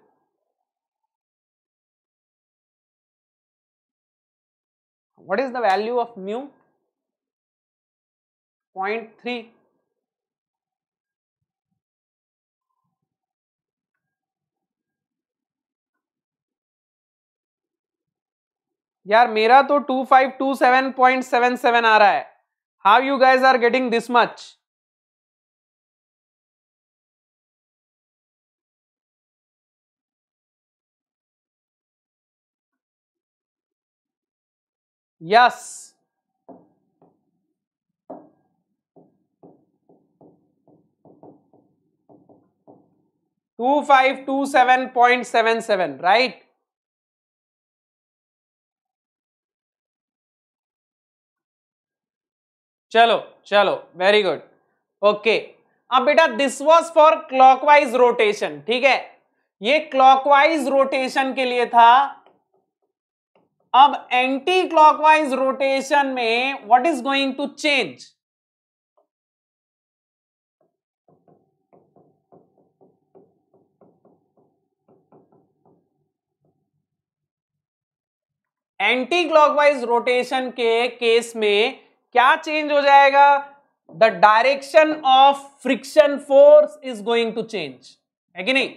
What is the value of mu? 0.3. यार मेरा तो 2527.77 आ रहा है how you guys are getting this much yes two five two seven point seven seven right चलो चलो very good okay अब बेटा this was for clockwise rotation ठीक है ये क्लॉकवाइज रोटेशन के लिए था अब एंटी क्लॉकवाइज रोटेशन में what is going to change anti clockwise rotation के केस में क्या चेंज हो जाएगा the direction of friction force is going to change है कि नहीं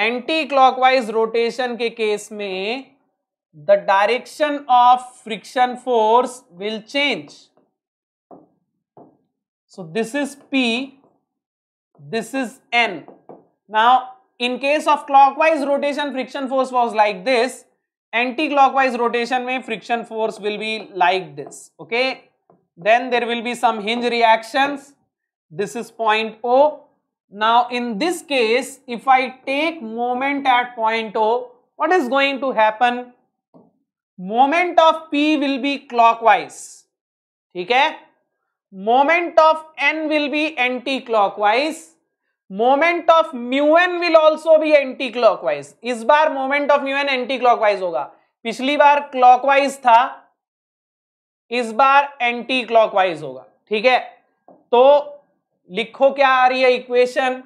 एंटी क्लॉकवाइज रोटेशन के केस में the direction of friction force will change so this is p this is n now in case of clockwise rotation friction force was like this anti clockwise rotation mein friction force will be like this okay then there will be some hinge reactions this is point o Now in this case, if I take moment at point O, what is going to happen? Moment of P will be clockwise. ठीक है moment of n will be anti-clockwise. moment of mu n will also be anti clockwise इस बार moment of mu n anti clockwise होगा पिछली बार clockwise था इस बार anti clockwise होगा ठीक है तो लिखो क्या आ रही है equation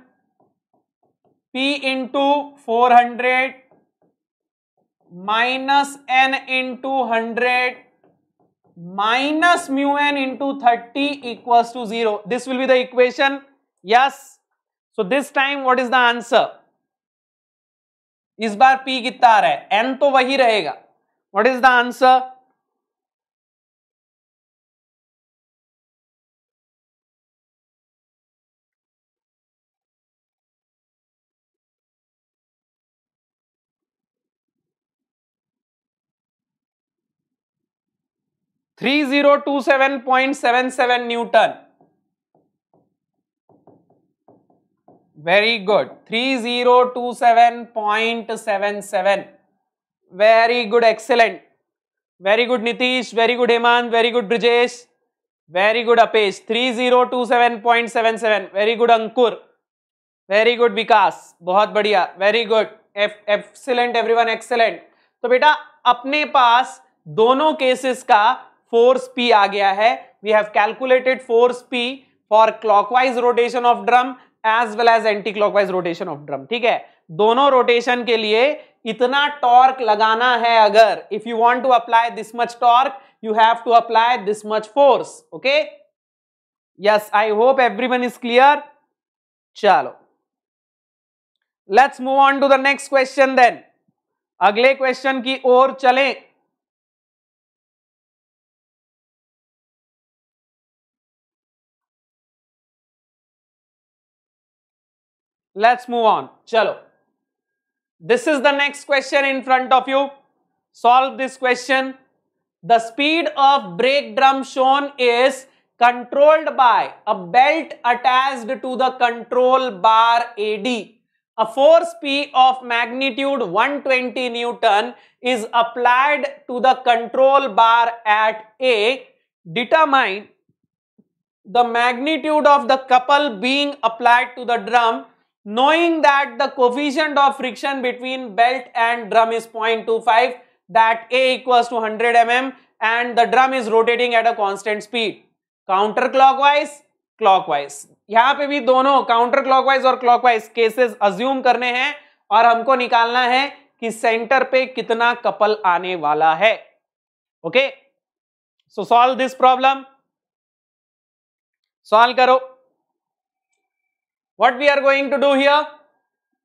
P into four hundred minus N into hundred minus mu N into thirty equal to zero this will be the equation yes so this time what is the answer इस बार P कितना आ रहा है N तो वही रहेगा what is the answer 3027.77 newton very good 3027.77 very good excellent very good Nitish very good Hemant very good Brijesh very good Apesh 3027.77 very good Ankur very good Vikas बहुत बढ़िया very good excellent everyone excellent तो बेटा अपने पास दोनों केसेस का फोर्स पी आ गया है we have calculated force P for clockwise rotation of drum as well as anti clockwise rotation of drum ठीक है दोनों रोटेशन के लिए इतना टॉर्क लगाना है अगर if you want to apply this much torque you have to apply this much force okay yes I hope everyone is clear चलो let's move on to the next question then अगले question की ओर चलें Let's move on. Chalo, this is the next question in front of you. Solve this question. the speed of brake drum shown is controlled by a belt attached to the control bar AD. A force P of magnitude 120 Newton is applied to the control bar at A. Determine the magnitude of the couple being applied to the drum knowing that the coefficient of friction between belt and drum is 0.25 that a equals to 100 mm and the drum is rotating at a constant speed counter clockwise clockwise यहाँ पे भी दोनों counter clockwise और clockwise cases assume करने हैं और हमको निकालना है कि सेंटर पे कितना कपल आने वाला है okay so solve this problem solve करो What we are going to do here?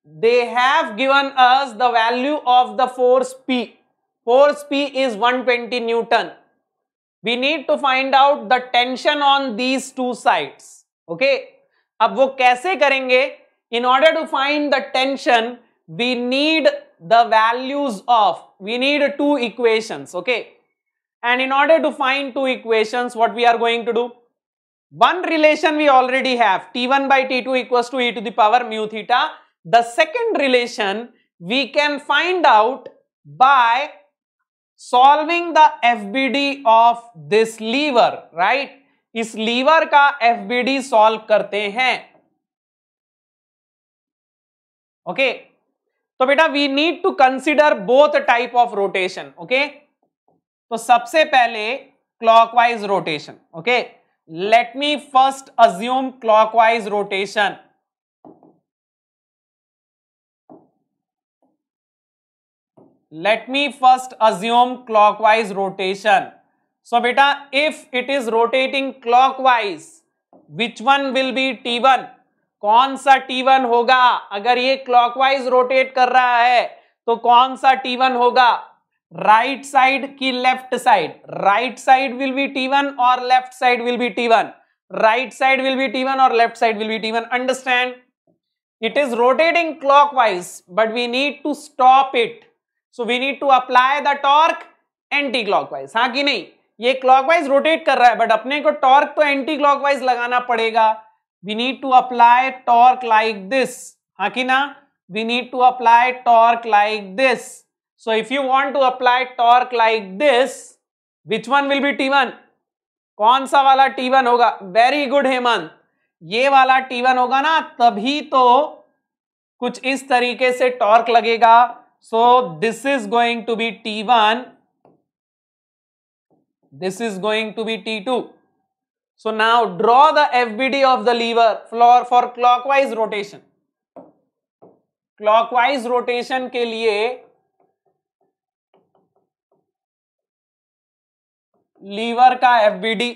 They have given us the value of the force P. Force P is 120 Newton. We need to find out the tension on these two sides. Okay. अब वो कैसे करेंगे in order to find the tension we need the values of we need two equations okay and in order to find two equations what we are going to do One relation we already have T1 by T2 equals to e to the power mu theta. The second relation we can find out by solving the FBD of this lever, right? इस lever का FBD solve करते हैं okay okay? तो बेटा we need to consider both type of rotation okay तो सबसे पहले clockwise rotation okay okay? Let me first assume clockwise rotation let me first assume clockwise rotation so बेटा if it is rotating clockwise which one will be T one कौन सा T one होगा अगर ये clockwise rotate कर रहा है तो कौन सा टी वन होगा right side ki left side right side will be t1 or left side will be t1 right side will be t1 or left side will be t1 understand it is rotating clockwise but we need to stop it so we need to apply the torque anti clockwise हाँ ki nahi? Ye clockwise rotate kar raha hai, but apne ko torque to anti clockwise lagana padega. we need to apply torque like this हाँ ki na? we need to apply torque like this so if you want to apply torque like this which one will be t1 कौन सा वाला T1 होगा very good Hemant ये वाला T1 होगा ना तभी तो कुछ इस तरीके से टॉर्क लगेगा so this is going to be T one this is going to be T two so now draw the F B D of the lever floor for clockwise rotation clockwise rotation के लिए liver का एफबीडी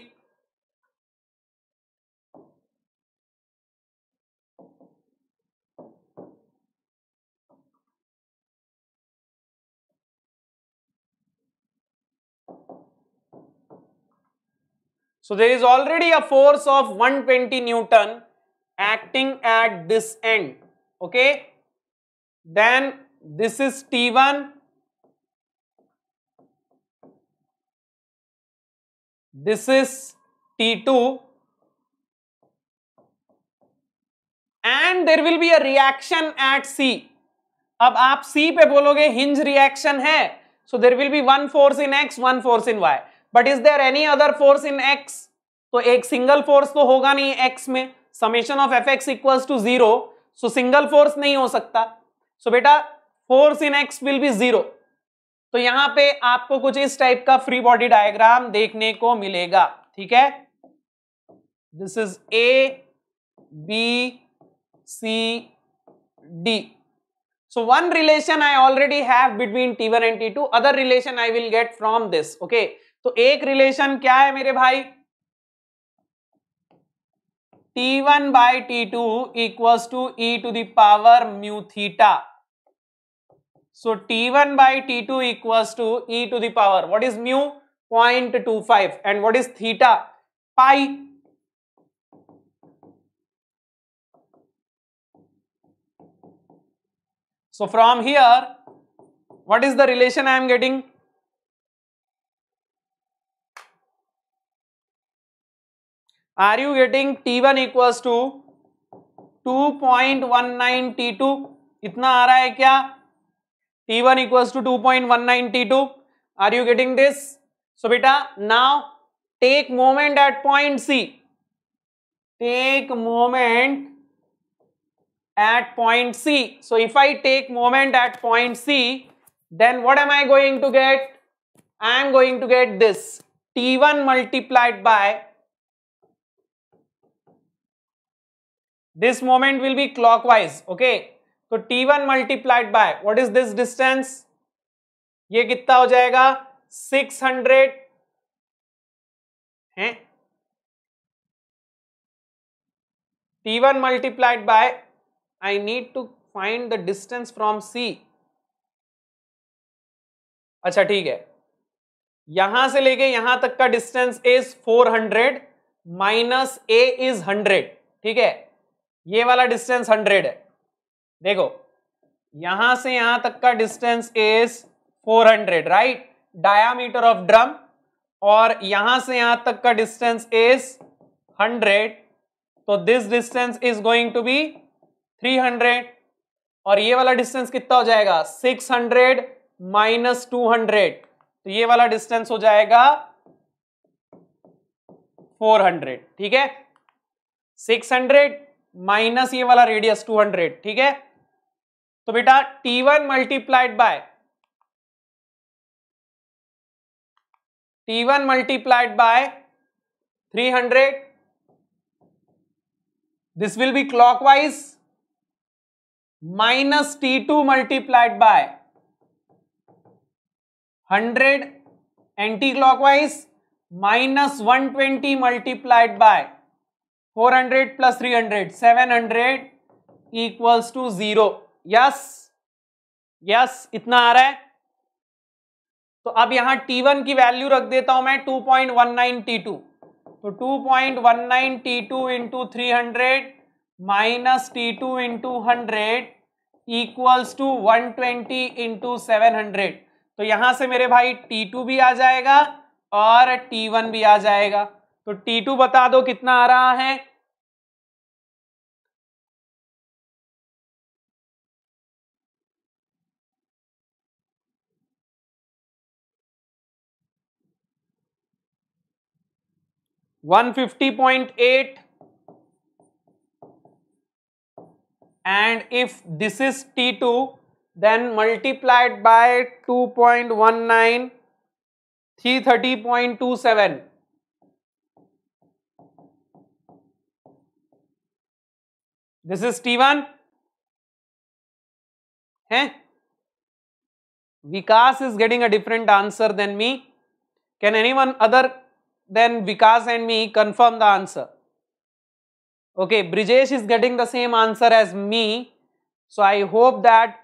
So there is already a force of 120 Newton acting at this end. Okay. Then this is T1 this is T2 and there will be a reaction at C. अब आप C पे बोलोगे hinge reaction है so there will be one force in X, one force in Y. But is there any other force in X? तो एक single force तो होगा नहीं X में summation of F X equals to zero so single force नहीं हो सकता so so, बेटा force in X will be zero तो यहां पे आपको कुछ इस टाइप का फ्री बॉडी डायग्राम देखने को मिलेगा ठीक है this is A B C D so one relation I already have between T one and T two other relation I will get from this okay तो एक रिलेशन क्या है मेरे भाई t1 one by T two equals to e to the power mu theta So T1 by T2 equals to e to the power. What is mu? 0.25. And what is theta? Pi. So from here, what is the relation I am getting? Are you getting T1 equals to 2.19 T2? इतना आ रहा है क्या T1 equals to 2.192. Are you getting this? So beta, now take moment at point C. Take moment at point C. So if I take moment at point C, then what am I going to get? I am going to get this T1 multiplied by this moment will be clockwise okay तो T one multiplied by what is this distance ये कितना हो जाएगा six hundred है T one multiplied by I need to find the distance from C अच्छा ठीक है यहां से लेके यहां तक का distance is 400 minus A is 100 ठीक है ये वाला डिस्टेंस 100 है देखो यहां से यहां तक का distance is 400 right diameter of drum और यहां से यहां तक का डिस्टेंस इज 100 तो this distance is going to be 300 और ये वाला डिस्टेंस कितना हो जाएगा 600 हंड्रेड माइनस टू तो ये वाला डिस्टेंस हो जाएगा 400 ठीक है 600 माइनस ये वाला रेडियस 200 ठीक है तो बेटा T1 one multiplied by T one multiplied by three hundred this will be clockwise minus T2 multiplied by hundred anti clockwise minus one twenty multiplied by four hundred plus three hundred seven hundred equals to zero yes yes इतना आ रहा है तो अब यहां T1 की value रख देता हूं मैं 2.19 T2 तो 2.19 T2 into three hundred minus T two into hundred equals to one twenty into seven hundred तो यहां से मेरे भाई टी टू भी आ जाएगा और टी वन भी आ जाएगा तो टी टू बता दो कितना आ रहा है 150.8 and if this is T2 then multiplied by 2.19 330.27 this is T1 eh? Vikas is getting a different answer than me can anyone other then Vikas and me confirm the answer. Okay, Brijesh is getting the same answer as me. So I hope that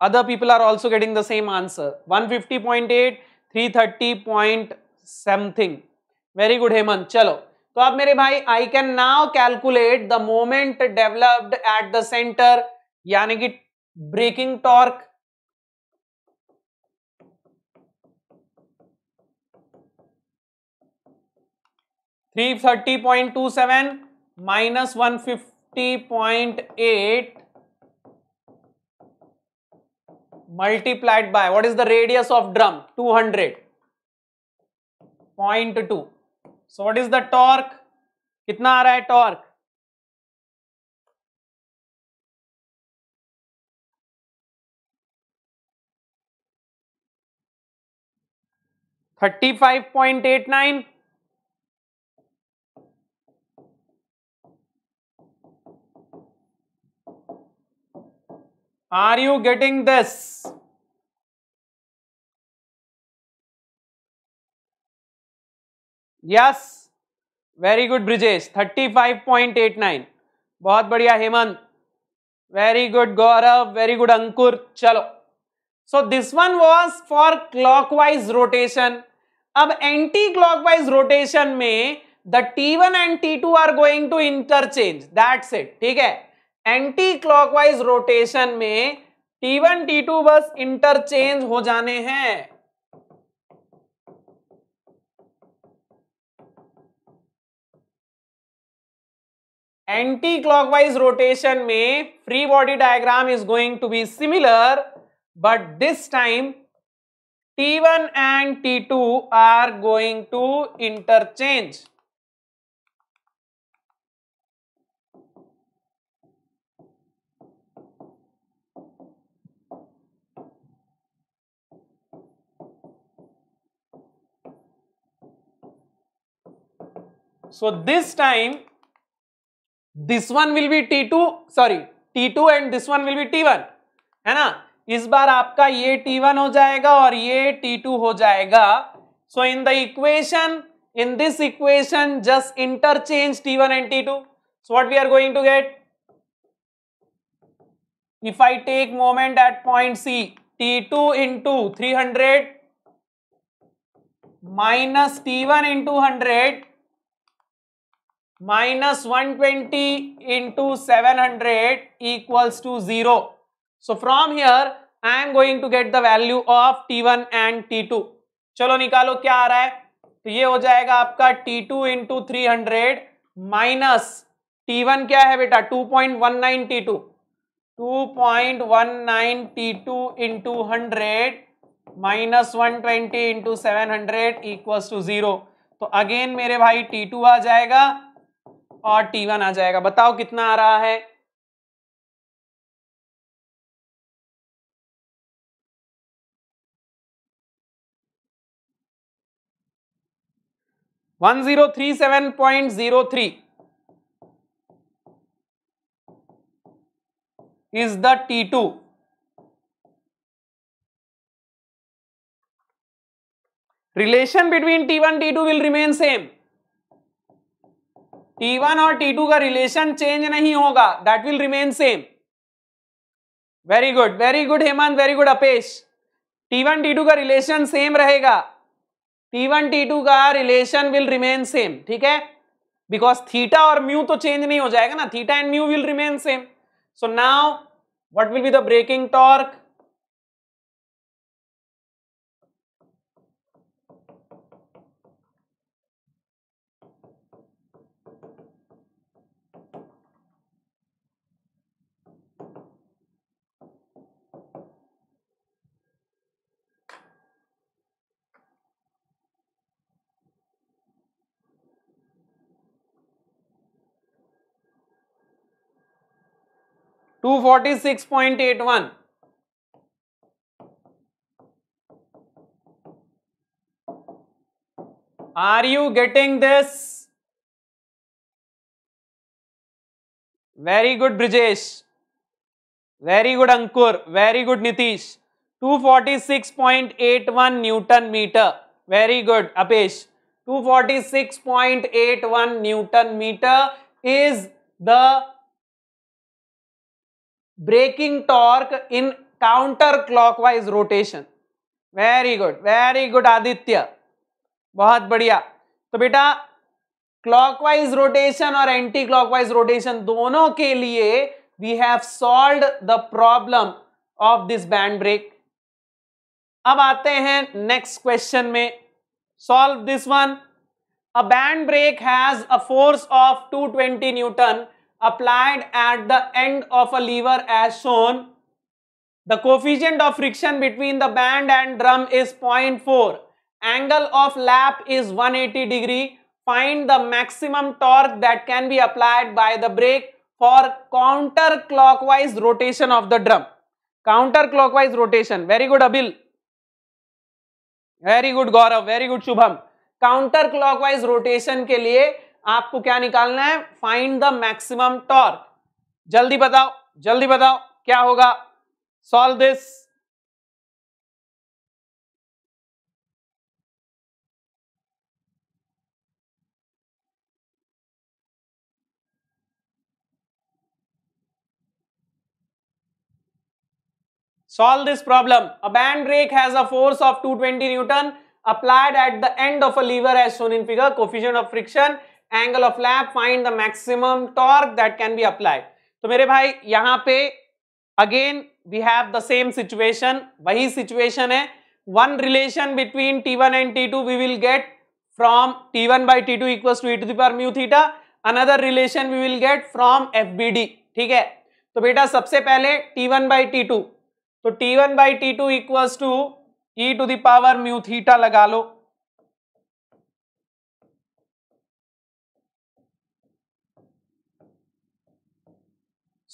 other people are also getting the same answer. 150.8, 330 something. Very good, Hemant. Chalo. to ab mere bhai i can now calculate the moment developed at the center yani ki breaking torque three thirty point two seven minus one fifty point eight multiplied by what is the radius of drum two hundred point two so what is the torque कितना आ रहा है torque thirty five point eight nine are you getting this yes very good Brijesh thirty five point eight nine बहुत बढ़िया Hemant very good Gaurav very good Ankur चलो so this one was for clockwise rotation अब anti clockwise rotation में the T one and T two are going to interchange that's it ठीक है anti clockwise rotation में T one T two बस interchange हो जाने हैं एंटी क्लॉकवाइज रोटेशन में free body diagram is going to be similar but this time T1 and T2 are going to interchange so this time this one will be t2 sorry t2 and this one will be t1 है ना इस बार आपका ये t1 हो जाएगा और ये t2 हो जाएगा so in the equation in this equation just interchange t1 and t2 so what we are going to get if i take moment at point c t2 into 300 minus t1 into 100 minus one twenty into seven hundred equals to zero so from here I am going to get the value of T one and T two चलो निकालो क्या आ रहा है तो ये हो जाएगा आपका T two into three hundred minus T one क्या है बेटा two point one nine T two two point one nine T two into hundred minus one twenty into seven hundred equals to zero तो again मेरे भाई T to आ जाएगा और T one आ जाएगा बताओ कितना आ रहा है one zero three seven point zero three is the T two relation T one T two will remain same T1 और T2 का रिलेशन चेंज नहीं होगा that will remain same very good very good Hemant very good Apesh T1 T2 का relation same रहेगा T1 T2 का relation will remain same ठीक है because theta और म्यू तो चेंज नहीं हो जाएगा ना theta and mu will remain same so now what will be the breaking torque 246.81 Are you getting this? Very good Brijesh. Very good Ankur. Very good Nitish. 246.81 Newton meter. Very good Apesh. 246.81 Newton meter is the breaking torque in counter clockwise rotation very good very good Aditya बहुत बढ़िया तो बेटा clockwise rotation और anti clockwise rotation दोनों के लिए we have solve the problem of this band brake अब आते हैं नेक्स्ट क्वेश्चन में solve this one a band brake has a force of 220 newton applied at the end of a lever as shown the coefficient of friction between the band and drum is 0.4 angle of lap is 180 degree find the maximum torque that can be applied by the brake for counterclockwise rotation of the drum counterclockwise rotation very good abil very good Gaurav very good Shubham counter clockwise rotation के लिए आपको क्या निकालना है find the maximum torque जल्दी बताओ जल्दी बताओ क्या होगा solve this solve this problem a band brake has a force of 220 newton applied at the end of a lever as shown in figure coefficient of friction angle of lap find the maximum torque that can be apply तो मेरे भाई यहां पे again we have the same situation वही situation है one relation between T one and T two we will get from T one by T two equal to to दर mu theta another relation we will get from F ठीक है तो बेटा सबसे पहले T one तो T one by T two equal to e to the power mu theta लगा लो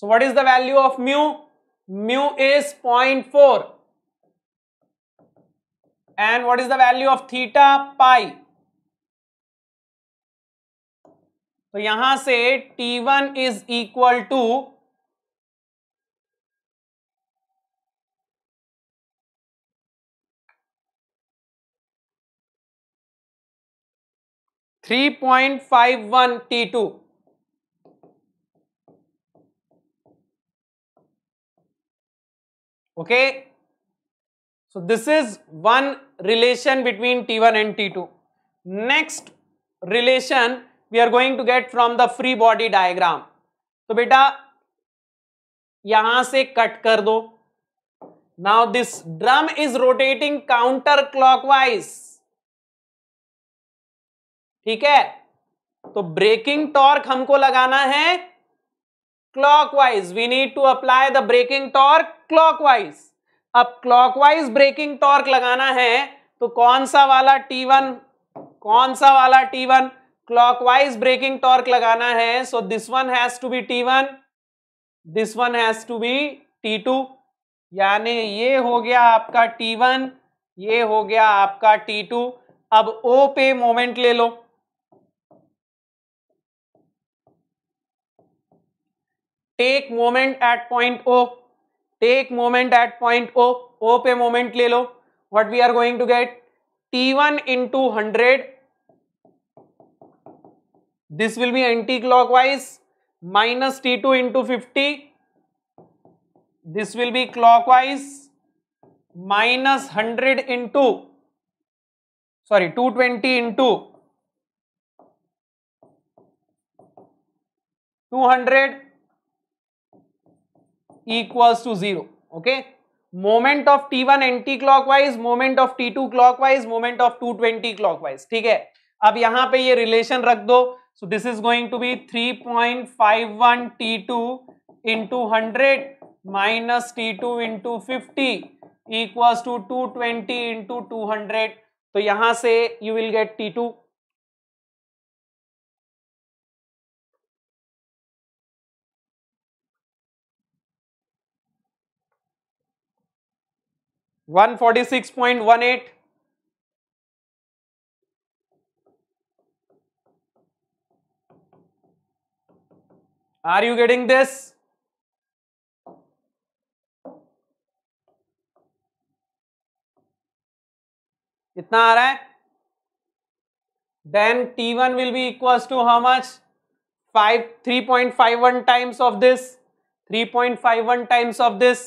so what is the value of mu mu is 0.4 and what is the value of theta pi तो यहां से T1 is equal to three point five one T two okay so this is one relation between t1 and t2 next relation we are going to get from the free body diagram so beta yahan se cut kar do now this drum is rotating counter clockwise theek hai to braking torque humko lagana hai clockwise we need to apply the braking torque clockwise अब clockwise braking torque लगाना है तो कौन सा वाला T1 कौन सा वाला T1 clockwise braking torque लगाना है so this one has to be T1 this one has to be T2 यानी ये हो गया आपका T1 ये हो गया आपका T2 अब O पे मोमेंट ले लो take moment at point O take moment at point O O पे मोमेंट ले लो what we are going to get T one into hundred this will be clock wise minus T two into fifty this will be clock wise minus hundred into sorry two twenty into two hundred equals to 0 okay moment of T one anticlockwise moment of T two clockwise moment of two twenty clockwise ठीक है अब यहां पे ये relation रख दो so this is going to be three point five one T two into hundred minus T two into fifty equals to two twenty into two hundred तो यहां से you will get T two 146.18 are you getting this इतना आ रहा है then T one will be equal to how much five three point five one times of this three point five one times of this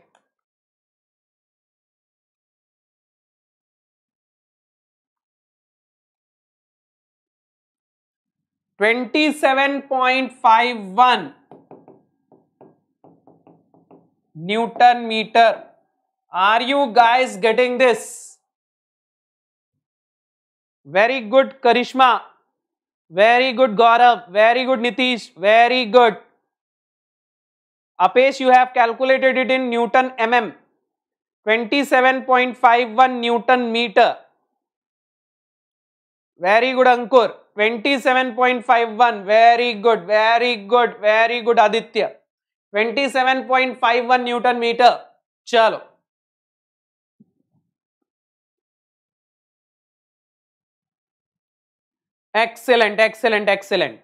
27.51 Newton meter. Are you guys getting this? Very good Karishma. Very good Gaurav. Very good Nitish. Very good. Apesh, you have calculated it in Newton mm. 27.51 Newton meter. Very good Ankur 27.51 very good very good very good Aditya 27.51 newton meter चलो excellent excellent excellent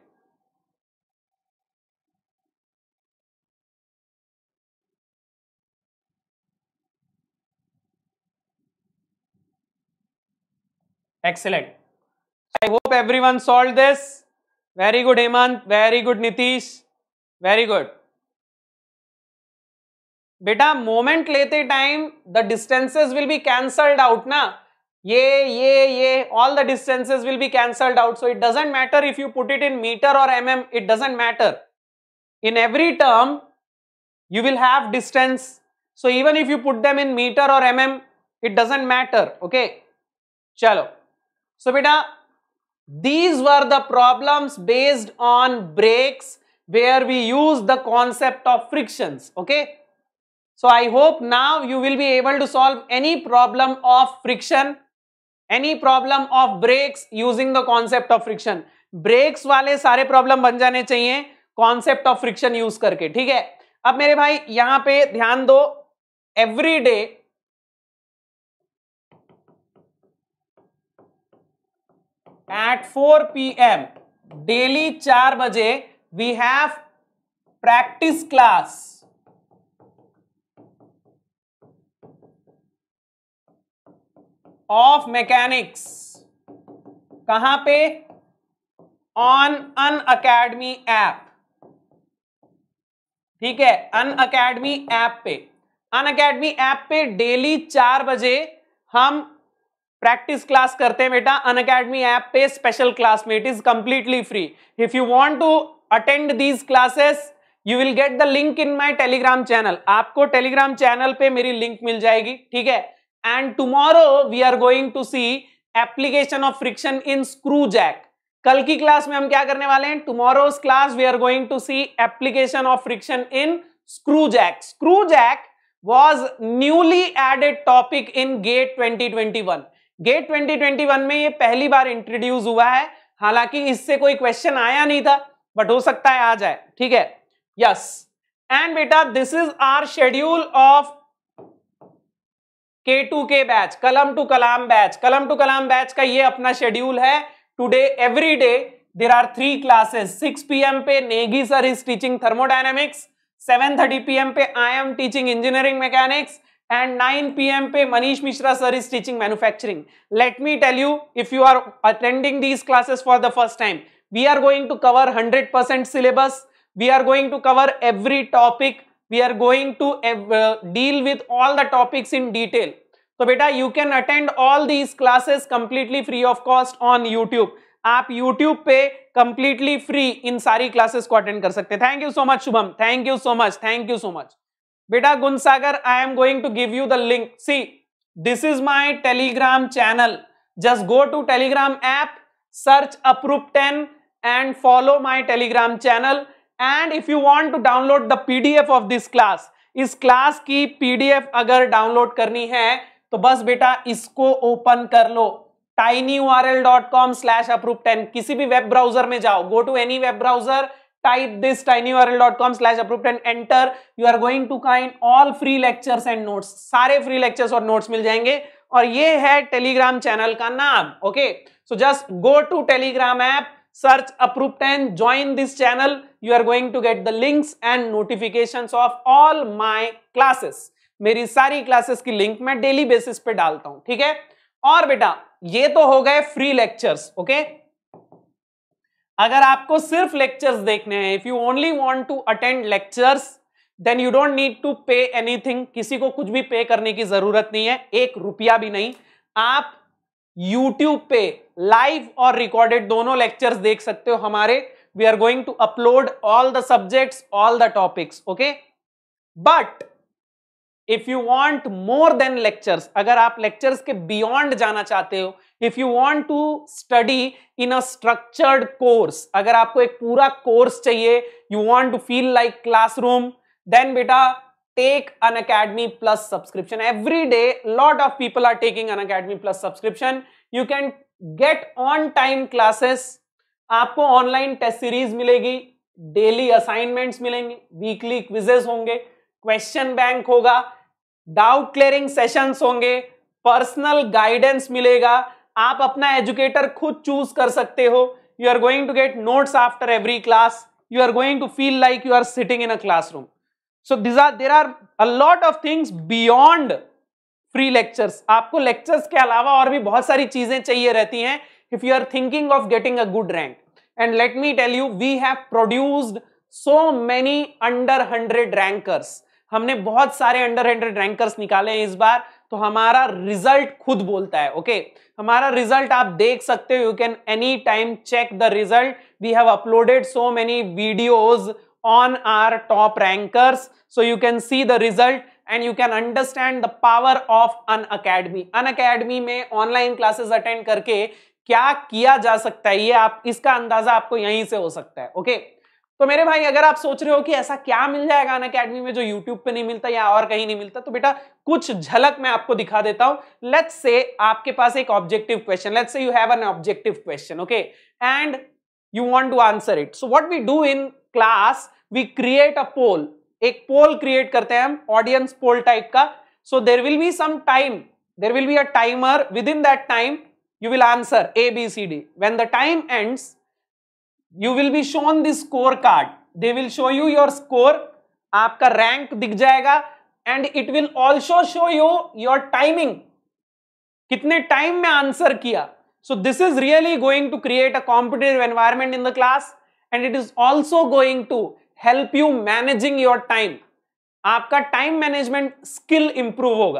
excellent I hope everyone solved this. Very good, Hemant. Very good, Nitish. Very good. Beta, moment late time, the distances will be cancelled out, na? Yeah, yeah, yeah. All the distances will be cancelled out. So it doesn't matter if you put it in meter or mm, it doesn't matter. In every term, you will have distance. So even if you put them in meter or mm, it doesn't matter. Okay. Chalo. So beta, These were the problems based on brakes where we use the concept of frictions. Okay. So I hope now you will be able to solve any problem of friction, any problem of brakes using the concept of friction. brakes wale sare problem ban jane chahiye concept of friction use karke theek hai ab mere bhai yahan pe dhyan do every day at four P M daily चार बजे we have practice class of mechanics कहां पे on Unacademy app ठीक है अन Unacademy app पे Unacademy app पे daily चार बजे हम प्रैक्टिस क्लास करते हैं बेटा अन अकेडमी ऐप पे स्पेशल क्लास में it is completely free if you want to attend these classes you will get the link in my Telegram channel आपको टेलीग्राम चैनल पे मेरी लिंक मिल जाएगी ठीक है and tomorrow we are going to see application of friction in screw jack कल की class में हम क्या करने वाले हैं tomorrow's class we are going to see application of friction in screw jack screw jack was newly added topic in GATE twenty twenty one GATE 2021 में ये पहली बार इंट्रोड्यूस हुआ है हालांकि इससे कोई क्वेश्चन आया नहीं था बट हो सकता है आ जाए ठीक है यस एंड बेटा this is our schedule of K two K batch Kalam to Kalam batch Kalam to Kalam batch का ये अपना शेड्यूल है today every day there are three classes P M पे Negi sir is teaching thermodynamics P M पे I am teaching engineering mechanics and 9 pm pe Manish Mishra sir is teaching manufacturing. Let me tell you, if you are attending these classes for the first time, we are going to cover 100% syllabus. We are going to cover every topic. We are going to uh, deal with all the topics in detail. So, beta, you can attend all these classes completely free of cost on YouTube. आप YouTube पे completely free इन सारी classes को attend कर सकते हैं thank you so much Shubham thank you so much thank you so much बेटा Gunsagar I am going to give you the link see this is my Telegram channel just go to Telegram app search approve ten and follow my Telegram channel and if you want to download the P D F of this class इस क्लास की P D F अगर download करनी है तो बस बेटा इसको ओपन कर लो tiny U R L dot com slash approve ten किसी भी वेब ब्राउजर में जाओ go to any web browser type this tinyurl.com slash approved and enter you are going to find all free lectures and notes sare free lectures or notes mil jayenge aur ye hai telegram channel ka naam okay so just go to telegram app search approved 10 join this channel you are going to get the links and notifications of all my classes meri sari classes ki link main daily basis pe dalta hu theek hai aur beta ये तो हो गए free lectures okay अगर आपको सिर्फ lectures देखने हैं if you only want to attend lectures then you don't need to pay anything किसी को कुछ भी पे करने की जरूरत नहीं है एक रुपया भी नहीं आप यूट्यूब पे लाइव और रिकॉर्डेड दोनों लेक्चर्स देख सकते हो हमारे we are going to upload all the subjects all the topics okay but if you want more than lectures अगर आप लेक्चर्स के बियॉन्ड जाना चाहते हो if you want to study in a structured course अगर आपको एक पूरा कोर्स चाहिए you want to feel like classroom then बेटा take Unacademy plus subscription every day lot of people are taking Unacademy plus subscription you can get on time classes आपको online test series मिलेगी daily assignments मिलेंगे weekly quizzes होंगे question bank होगा doubt clearing sessions होंगे personal guidance मिलेगा आप अपना educator खुद चूज कर सकते हो you are going to get notes after every class you are going to feel like you are sitting in a room so these are there are a lot of things beyond free lectures आपको lectures के अलावा और भी बहुत सारी चीजें चाहिए रहती हैं if you are thinking of getting a good rank and let me tell you we have produced so many under hundred rankers हमने बहुत सारे अंडर हंड्रेड रैंकर्स निकाले हैं इस बार तो हमारा रिजल्ट खुद बोलता है ओके okay? हमारा रिजल्ट आप देख सकते हो you can any time check the result we have uploaded so many videos on our top rankers so you can see the result and you can understand the power of Unacademy Unacademy में online classes attend करके क्या किया जा सकता है ये आप इसका अंदाजा आपको यहीं से हो सकता है ओके okay? तो मेरे भाई अगर आप सोच रहे हो कि ऐसा क्या मिल जाएगा अन अकेडमी में जो यूट्यूब पे नहीं मिलता या और कहीं नहीं मिलता तो बेटा कुछ झलक मैं आपको दिखा देता हूं लेट्स से आपके पास एक objective question let's say you have an objective question okay and you want to answer it so what we do in class we create a poll एक पोल क्रिएट करते हैं हम ऑडियंस पोल टाइप का so there will be some time there will be a timer within that time you will answer A B C D when the time ends you will be shown this score card they will show you your score आपका rank दिख जाएगा and it will also show you your timing कितने time में answer किया so this is really going to create a competitive environment in the class and it is also going to help you managing your time आपका time management skill improve होगा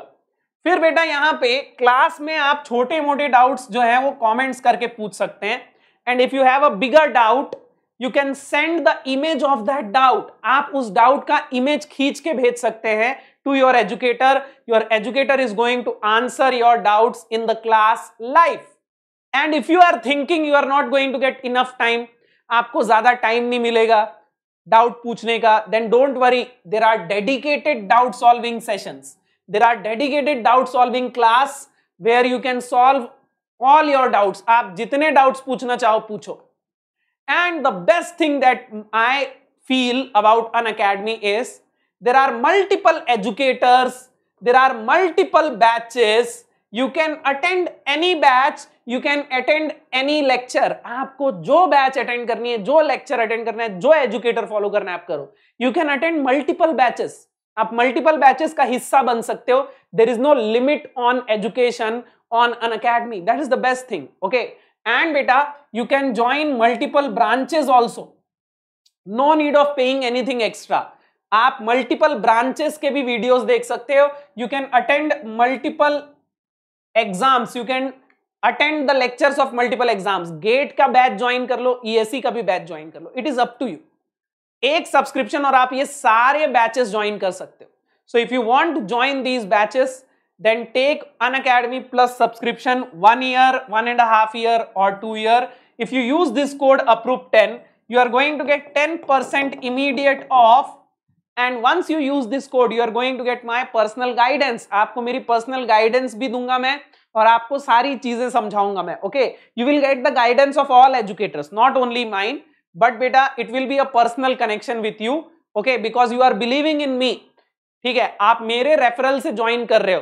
फिर बेटा यहां पे class में आप छोटे मोटे डाउट्स जो है वो कमेंट्स करके पूछ सकते हैं and if you have a bigger doubt you can send the image of that doubt aap us doubt ka image kheech ke bhej sakte hain to your educator your educator is going to answer your doubts in the class live and if you are thinking you are not going to get enough time aapko zyada time nahi milega doubt puchne ka then don't worry there are dedicated doubt solving sessions there are dedicated doubt solving class where you can solve all your doubts आप जितने doubts पूछना चाहो पूछो and the best thing that I feel about Unacademy is there are multiple educators there are multiple batches you can attend any batch you can attend any lecture आपको जो batch attend करनी है जो lecture attend करना है जो educator follow करना है आप करो you can attend multiple batches आप मल्टीपल बैचेस का हिस्सा बन सकते हो there is no limit on education on an academy that is the best thing okay and beta you can join multiple branches also no need of paying anything extra आप multiple branches के भी videos देख सकते हो you can attend multiple exams you can attend the lectures of multiple exams GATE का batch join कर लो ESC का भी बैच ज्वाइन कर लो it is up to you एक सब्सक्रिप्शन और आप ये सारे बैचेस ज्वाइन कर सकते हो so if you want to join these batches then take an academy plus subscription one year one and a half year or two year if you use this code approve 10 you are going to get 10% immediate off and once you use this code you are going to get my personal guidance आपको मेरी personal guidance भी दूंगा मैं और आपको सारी चीजें समझाऊंगा मैं okay you will get the guidance of all educators not only mind but बेटा it will be a personal connection with you okay because you are believing in me ठीक है आप मेरे रेफरल से ज्वाइन कर रहे हो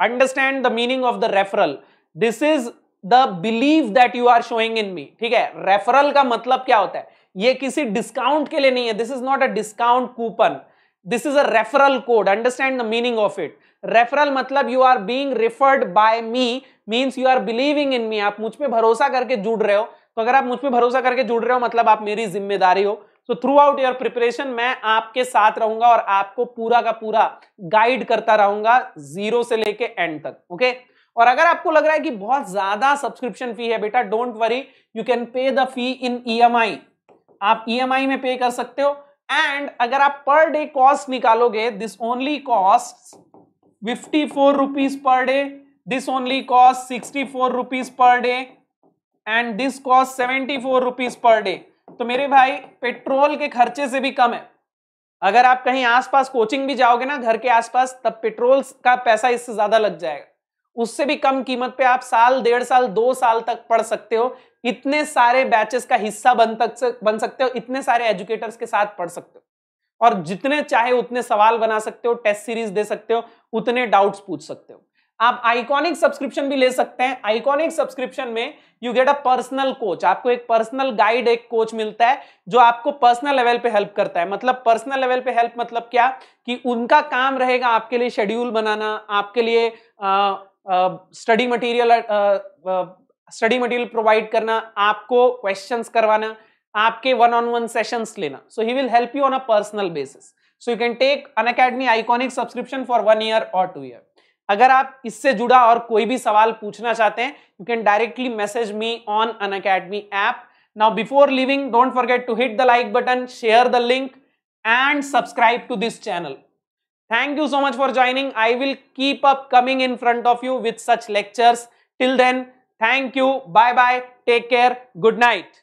understand the meaning of the referral this is the believe that you are showing in me ठीक है रेफरल का मतलब क्या होता है ये किसी डिस्काउंट के लिए नहीं है this is not a discount coupon this is a referral code understand the meaning of it referral मतलब you are being referred by me means you are believing in me आप मुझ पर भरोसा करके जुड़ रहे हो तो अगर आप मुझ पर भरोसा करके जुड़ रहे हो मतलब आप मेरी जिम्मेदारी हो तो थ्रू आउट योर प्रिपरेशन मैं आपके साथ रहूंगा और आपको पूरा का पूरा गाइड करता रहूंगा जीरो से लेके एंड तक ओके और अगर आपको लग रहा है कि बहुत ज्यादा सब्सक्रिप्शन फी है बेटा don't worry you can pay the fee in EMI आप ईएमआई e में पे कर सकते हो एंड अगर आप पर डे कॉस्ट निकालोगे this only cost fifty four rupees per day this only cost sixty four rupees per day and this cost seventy four rupees per day तो मेरे भाई पेट्रोल के खर्चे से भी कम है अगर आप कहीं आसपास कोचिंग भी जाओगे ना घर के आसपास तब पेट्रोल का पैसा इससे ज्यादा लग जाएगा उससे भी कम कीमत पे आप साल डेढ़ साल दो साल तक पढ़ सकते हो इतने सारे बैचेस का हिस्सा बन तक बन सकते हो इतने सारे एजुकेटर्स के साथ पढ़ सकते हो और जितने चाहे उतने सवाल बना सकते हो टेस्ट सीरीज दे सकते हो उतने डाउट्स पूछ सकते हो आप आइकॉनिक सब्सक्रिप्शन भी ले सकते हैं आइकॉनिक सब्सक्रिप्शन में you get a personal coach आपको एक पर्सनल गाइड एक कोच मिलता है जो आपको पर्सनल लेवल पे हेल्प करता है मतलब पर्सनल लेवल पे हेल्प मतलब क्या कि उनका काम रहेगा आपके लिए शेड्यूल बनाना आपके लिए study material study material provide करना आपको क्वेश्चन करवाना आपके वन ऑन वन सेशन लेना so he will help you on a personal basis so you can take Unacademy iconic subscription for one year और two year अगर आप इससे जुड़ा और कोई भी सवाल पूछना चाहते हैं you can directly message me on Unacademy app now before leaving don't forget to hit the like button share the link and subscribe to this channel thank you so much for joining I will keep up coming in front of you with such lectures till then thank you bye bye take care good night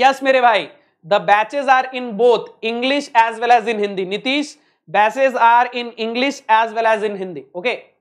yes मेरे भाई the batches are in both English as well as in Hindi Nitish Basses are in English as well as in Hindi. Okay.